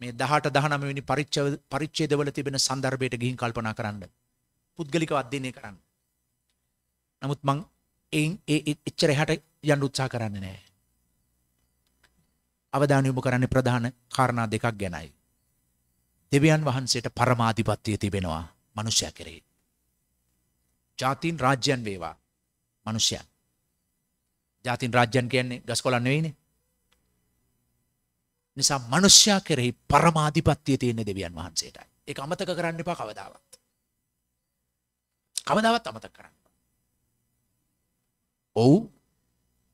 මේ 18 19 වෙනි පරිච්ඡේද පරිච්ඡේදවල තිබෙන સંદર્ભයට ගිහින් කල්පනා කරන්න. පුද්ගලිකව අධ්‍යයනය කරන්න. නමුත් මං එයින් ඒ එච්චර එහට යන්න උත්සා කරන්න නෑ. අවධානයමු කරන්න ප්‍රධාන කාරණා දෙකක් ගැනයි. දෙවියන් වහන්සේට පරමාධිපත්තිය තිබෙනවා මනුෂ්‍ය කෙරේ. ජාතින් රාජ්‍යයන් වේවා මනුෂ්‍යයන්. ජාතින් රාජ්‍යයන් කියන්නේ ගස්කොලන්න වෙයිනේ. නිසා මනුෂ්‍යයා කෙරෙහි පරමාධිපත්තිය තියෙන දෙවියන් වහන්සේටයි. ඒක අමතක කරන්න එපා කවදාවත්. කවදාවත් අමතක කරන්න. ඔවු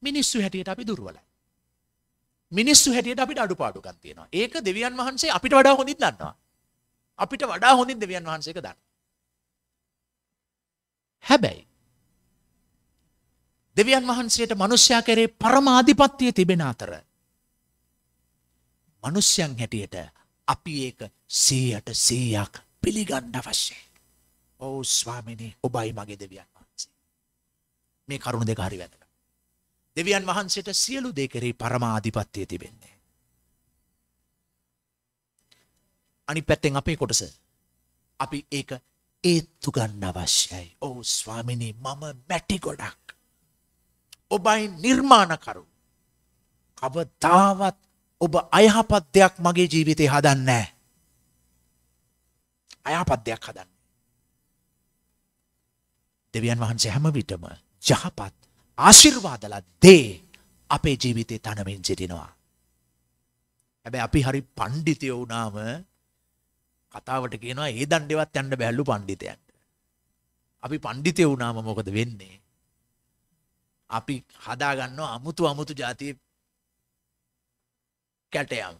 මිනිස්සු හැටියට අපි දුර්වලයි. මිනිස්සු හැටියට අපිට අඩුපාඩුකම් තියෙනවා. ඒක දෙවියන් වහන්සේ අපිට වඩා හොඳින් දන්නවා. අපිට වඩා හොඳින් දෙවියන් වහන්සේක දන්නවා. හැබැයි දෙවියන් වහන්සේට මිනිස්යා කරේ පරමාධිපත්‍යය තිබෙන අතර මිනිස්යන් හැටියට අපි ඒක 100ට 100ක් පිළිගන්න අවශ්‍යයි. ඔව් ස්වාමිනේ ඔබයි මගේ දෙවියන්. මේ කරුණ දෙක හරි වැදගත්. දෙවියන් වහන්සේට සියලු දේ කෙරෙහි පරමාධිපත්‍යය තිබෙන්නේ. අනිත් පැත්තෙන් අපේ කොටස අපි ඒක ඒත්තු ගන්න අවශ්‍යයි. ඔව් ස්වාමිනේ මම මැටි ගොඩක්. ඔබයි නිර්මාණකරු. කවදාවත් ඔබ අයහපත් දෙයක් මගේ ජීවිතේ හදන්නේ නැහැ. අයහපත් දෙයක් හදන්නේ. දෙවියන් වහන්සේ හැම විටම යහපත් ආශිර්වාදල දේ අපේ ජීවිතය තනමින් සිටිනවා. හැබැ අපි හරි පණ්ඩිතය වුණාම කතාවට කියනවා ඒ දණ්ඩෙවත් යන්න බැල්ලු පණ්ඩිතයන්ට. අපි පණ්ඩිතය වුණාම මොකද වෙන්නේ. අපි හදාගන්න අමුතු අමුතු ජාතිය කැටයම්.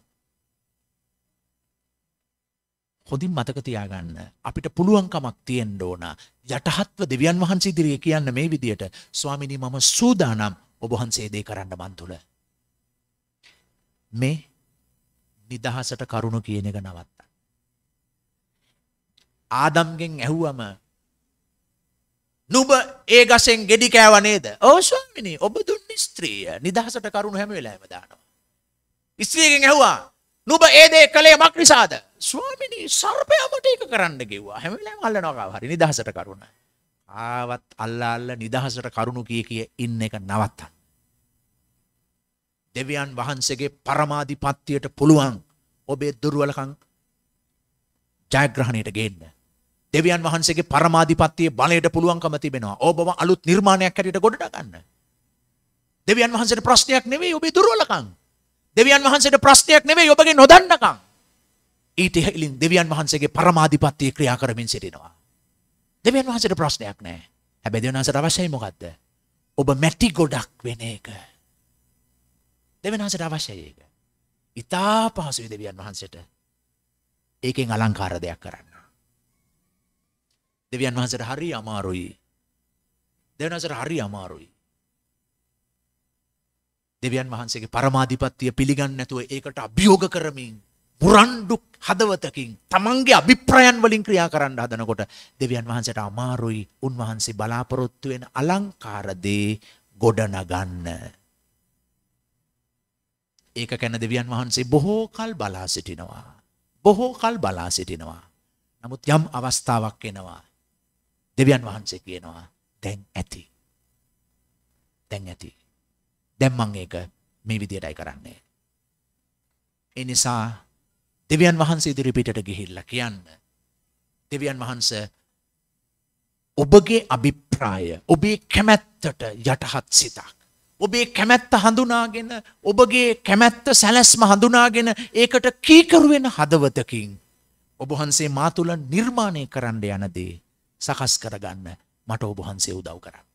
හොඳින් මතක තියාගන්න අපිට පුළුවන්කමක් තියෙන්න ඕන යටහත්ව දෙවියන් වහන්සේ ඉදිරියේ කියන්න මේ විදියට ස්වාමිනී මම සූදානම් ඔබ වහන්සේ දේ කරන්න මන් තුල මේ නිදහසට කරුණු කියන එක නවත්ත ආදම්ගෙන් ඇහුවම නුඹ ඒ ගසෙන් ගෙඩි කෑව නේද? ඔව් ස්වාමිනී ඔබ දුන්නේ ස්ත්‍රිය නිදහසට කරුණු හැම වෙලාවෙම දානවා. ස්ත්‍රියගෙන් ඇහුවා නුබ ඒ දේ කළේ මක් නිසාද ස්වාමිනී සර්පයාමට එක කරන්න ගෙව්වා හැමලෑම අල්ලනවා හරි නිදහසට කරුණ ආවත් අල්ලා අල්ල නිදහසට කරුණු කිය කිය ඉන්න එක නවත්තන් දෙවියන් වහන්සේගේ පරමාධිපත්තියට පුළුවන් ඔබේ දුර්වලකම් ජයග්‍රහණයට ගේන්න දෙවියන් වහන්සේගේ පරමාධිපත්තියේ බලයට පුළුවන්කම තිබෙනවා ඔබව අලුත් නිර්මාණයක් හැටියට ගොඩට ගන්න දෙවියන් වහන්සේට ප්‍රශ්නයක් නෙවෙයි ඔබේ දුර්වලකම් දෙවියන් වහන්සේට ප්‍රශ්නයක් නෙවෙයි ඔබගේ නොදන්නකම්. ඊට ඉහළින් දෙවියන් වහන්සේගේ පරමාධිපත්‍යය ක්‍රියා කරමින් සිටිනවා. දෙවියන් වහන්සේට ප්‍රශ්නයක් නෑ. හැබැයි දෙවියන් වහන්සේට අවශ්‍යයි මොකද්ද? ඔබ මැටි ගොඩක් වෙන එක. දෙවියන් වහන්සේට අවශ්‍යයි ඒක. ඉතා පහසුයි දෙවියන් වහන්සේට. ඒකෙන් අලංකාර දෙයක් කරන්න. දෙවියන් වහන්සේට හරි අමාරුයි. දෙවියන් වහන්සේට හරි අමාරුයි. දෙවියන් වහන්සේගේ පරමාධිපත්තිය පිළිගන්න නැතුව ඒකට අභියෝග කරමින් මුරණ්ඩු හදවතකින් තමන්ගේ අභිප්‍රයන් වලින් ක්‍රියා කරන්න හදනකොට දෙවියන් වහන්සේට අමාරුයි උන්වහන්සේ බලාපොරොත්තු වෙන අලංකාර දේ ගොඩනගන්න. ඒක ගැන දෙවියන් වහන්සේ බොහෝ කල් බලා සිටිනවා. බොහෝ කල් බලා සිටිනවා. නමුත් යම් අවස්ථාවක් එනවා. දෙවියන් වහන්සේ කියනවා දැන් ඇති. දැන් ඇති. දැන් මම ඒක මේ විදියටයි කරන්නේ. ඒ නිසා දෙවියන් වහන්සේ ඉදිරි පිටට ගිහිල්ලා කියන්න. දෙවියන් වහන්සේ ඔබගේ අභිප්‍රාය, ඔබේ කැමැත්තට යටහත් සිතක්. ඔබේ කැමැත්ත හඳුනාගෙන, ඔබගේ කැමැත්ත සැලැස්ම හඳුනාගෙන ඒකට කීකරු වෙන හදවතකින් ඔබ වහන්සේ මා තුල නිර්මාණය කරන්න යන දේ සකස් කරගන්න මට ඔබ වහන්සේ උදව් කරන්න.